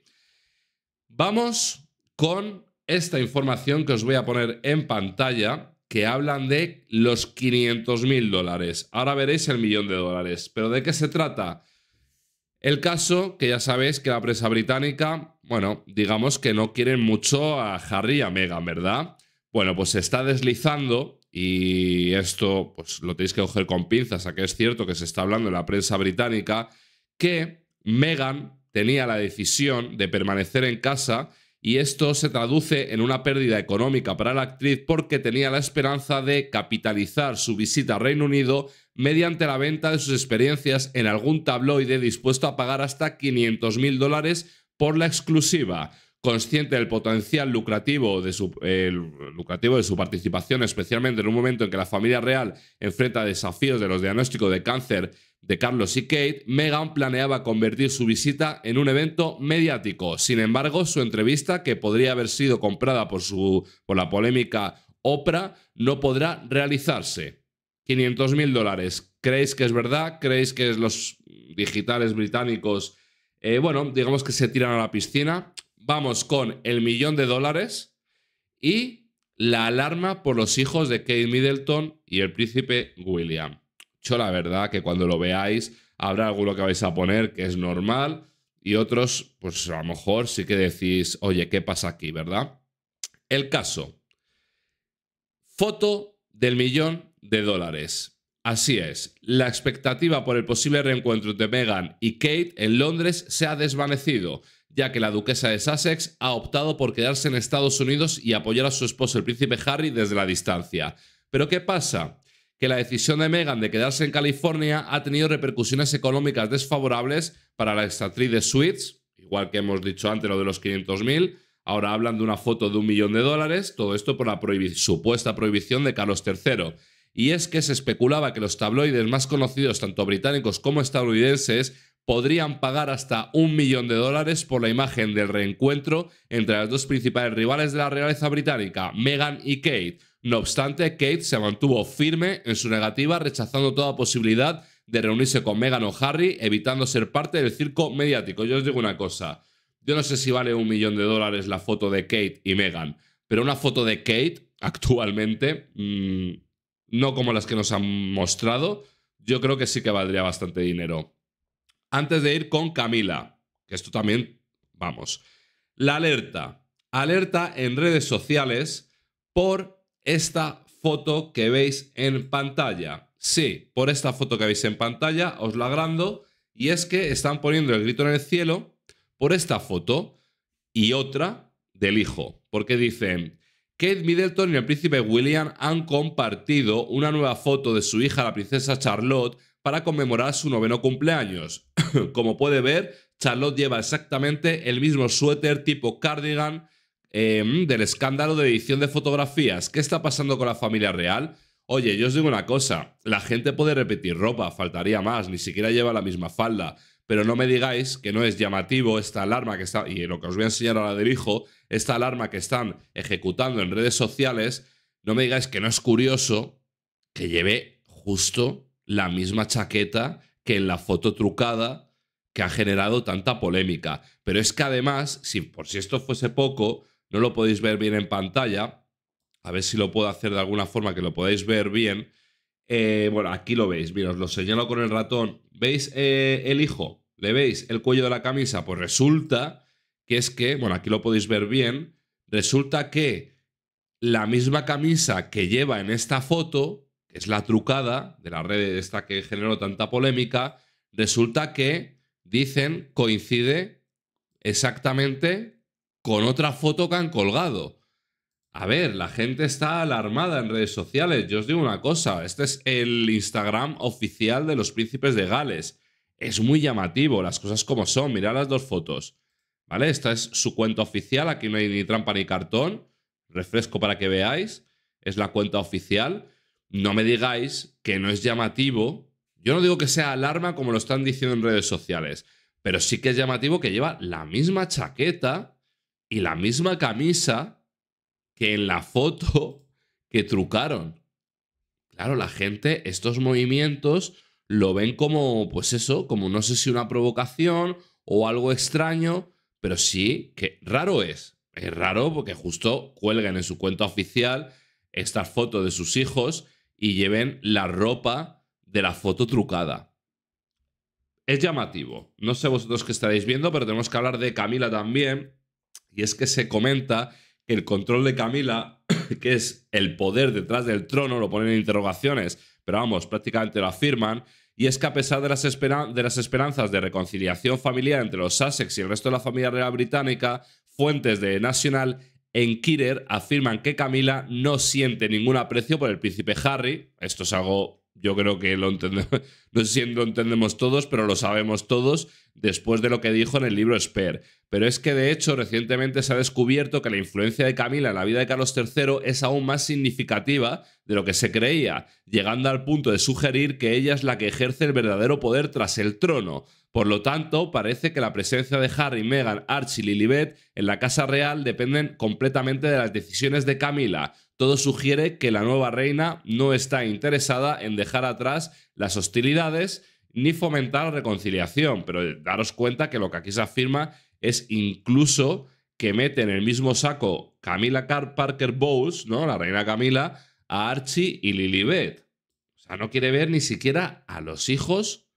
Vamos con esta información que os voy a poner en pantalla que hablan de los 500 mil dólares. Ahora veréis el millón de dólares. ¿Pero de qué se trata? El caso, que ya sabéis que la prensa británica, bueno, digamos que no quieren mucho a Harry y a Meghan, ¿verdad? Bueno, pues se está deslizando y esto pues lo tenéis que coger con pinzas, a que es cierto que se está hablando en la prensa británica que Meghan tenía la decisión de permanecer en casa y esto se traduce en una pérdida económica para la actriz porque tenía la esperanza de capitalizar su visita a Reino Unido mediante la venta de sus experiencias en algún tabloide dispuesto a pagar hasta 500.000 dólares por la exclusiva. Consciente del potencial lucrativo de, su, lucrativo de su participación, especialmente en un momento en que la familia real enfrenta desafíos de los diagnósticos de cáncer de Carlos y Kate, Meghan planeaba convertir su visita en un evento mediático. Sin embargo, su entrevista, que podría haber sido comprada por, su, por la polémica Oprah, no podrá realizarse. 500 mil dólares. ¿Creéis que es verdad? ¿Creéis que los digitales británicos, eh, bueno, digamos que se tiran a la piscina? Vamos con el millón de dólares y la alarma por los hijos de Kate Middleton y el príncipe William. Yo la verdad que cuando lo veáis habrá alguno que vais a poner que es normal y otros, pues a lo mejor sí que decís, oye, ¿qué pasa aquí, verdad? El caso. Foto del millón de dólares. Así es, la expectativa por el posible reencuentro de Meghan y Kate en Londres se ha desvanecido, ya que la duquesa de Sussex ha optado por quedarse en Estados Unidos y apoyar a su esposo el príncipe Harry desde la distancia. Pero ¿qué pasa? que la decisión de Meghan de quedarse en California ha tenido repercusiones económicas desfavorables para la exatriz de Suits, igual que hemos dicho antes lo de los 500.000. Ahora hablan de una foto de un millón de dólares, todo esto por la supuesta prohibición de Carlos III. Y es que se especulaba que los tabloides más conocidos, tanto británicos como estadounidenses, podrían pagar hasta un millón de dólares por la imagen del reencuentro entre las dos principales rivales de la realeza británica, Meghan y Kate, no obstante, Kate se mantuvo firme en su negativa, rechazando toda posibilidad de reunirse con Meghan o Harry, evitando ser parte del circo mediático. Yo os digo una cosa, yo no sé si vale un millón de dólares la foto de Kate y Meghan, pero una foto de Kate actualmente, mm, no como las que nos han mostrado, yo creo que sí que valdría bastante dinero. Antes de ir con Camila, que esto también, vamos, la alerta, alerta en redes sociales por esta foto que veis en pantalla. Sí, por esta foto que veis en pantalla os la agrando y es que están poniendo el grito en el cielo por esta foto y otra del hijo, porque dicen, Kate Middleton y el príncipe William han compartido una nueva foto de su hija, la princesa Charlotte, para conmemorar su noveno cumpleaños. (coughs) Como puede ver, Charlotte lleva exactamente el mismo suéter tipo cardigan Em, del escándalo de edición de fotografías. ¿Qué está pasando con la familia real? Oye, yo os digo una cosa, la gente puede repetir ropa, faltaría más, ni siquiera lleva la misma falda, pero no me digáis que no es llamativo esta alarma que está, y lo que os voy a enseñar ahora del hijo, esta alarma que están ejecutando en redes sociales, no me digáis que no es curioso que lleve justo la misma chaqueta que en la foto trucada que ha generado tanta polémica. Pero es que además, por si esto fuese poco, no lo podéis ver bien en pantalla. A ver si lo puedo hacer de alguna forma que lo podáis ver bien. Eh, bueno, aquí lo veis. Mira, os lo señalo con el ratón. ¿Veis eh, el hijo? ¿Le veis el cuello de la camisa? Pues resulta que es que, bueno, aquí lo podéis ver bien. Resulta que la misma camisa que lleva en esta foto, que es la trucada de la red esta que generó tanta polémica, resulta que, dicen, coincide exactamente con otra foto que han colgado. A ver, la gente está alarmada en redes sociales. Yo os digo una cosa, este es el Instagram oficial de los príncipes de Gales. Es muy llamativo, las cosas como son. Mirad las dos fotos. ¿Vale? Esta es su cuenta oficial, aquí no hay ni trampa ni cartón. Refresco para que veáis. Es la cuenta oficial. No me digáis que no es llamativo. Yo no digo que sea alarma como lo están diciendo en redes sociales, pero sí que es llamativo que lleva la misma chaqueta y la misma camisa que en la foto (laughs) que trucaron. Claro, la gente estos movimientos lo ven como, pues eso, como no sé si una provocación o algo extraño, pero sí que raro es. Es raro porque justo cuelgan en su cuenta oficial estas fotos de sus hijos y lleven la ropa de la foto trucada. Es llamativo. No sé vosotros qué estaréis viendo, pero tenemos que hablar de Camila también, y es que se comenta que el control de Camila, (clears throat) que es el poder detrás del trono, lo ponen en interrogaciones, pero vamos, prácticamente lo afirman, y es que a pesar de las, esperanzas de reconciliación familiar entre los Sussex y el resto de la familia real británica, fuentes de National en Kirer afirman que Camila no siente ningún aprecio por el príncipe Harry, esto es algo yo creo que lo entendemos, (laughs) no sé si entendemos todos, pero lo sabemos todos después de lo que dijo en el libro Esper. Pero es que de hecho recientemente se ha descubierto que la influencia de Camila en la vida de Carlos III es aún más significativa de lo que se creía, llegando al punto de sugerir que ella es la que ejerce el verdadero poder tras el trono. Por lo tanto, parece que la presencia de Harry, Meghan, Archie y Lilibet en la Casa Real dependen completamente de las decisiones de Camila, todo sugiere que la nueva reina no está interesada en dejar atrás las hostilidades ni fomentar la reconciliación, pero daros cuenta que lo que aquí se afirma es incluso que mete en el mismo saco Camila Car Parker Bowles, ¿no? la reina Camila, a Archie y Lilibet. O sea, no quiere ver ni siquiera a los hijos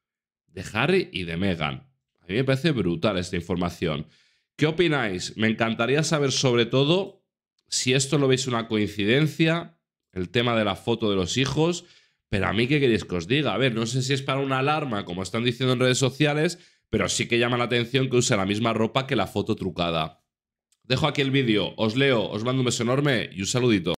de Harry y de Meghan. A mí me parece brutal esta información. ¿Qué opináis? Me encantaría saber sobre todo si esto lo veis una coincidencia, el tema de la foto de los hijos, pero a mí qué queréis que os diga. A ver, no sé si es para una alarma, como están diciendo en redes sociales, pero sí que llama la atención que usa la misma ropa que la foto trucada. Dejo aquí el vídeo, os leo, os mando un beso enorme y un saludito.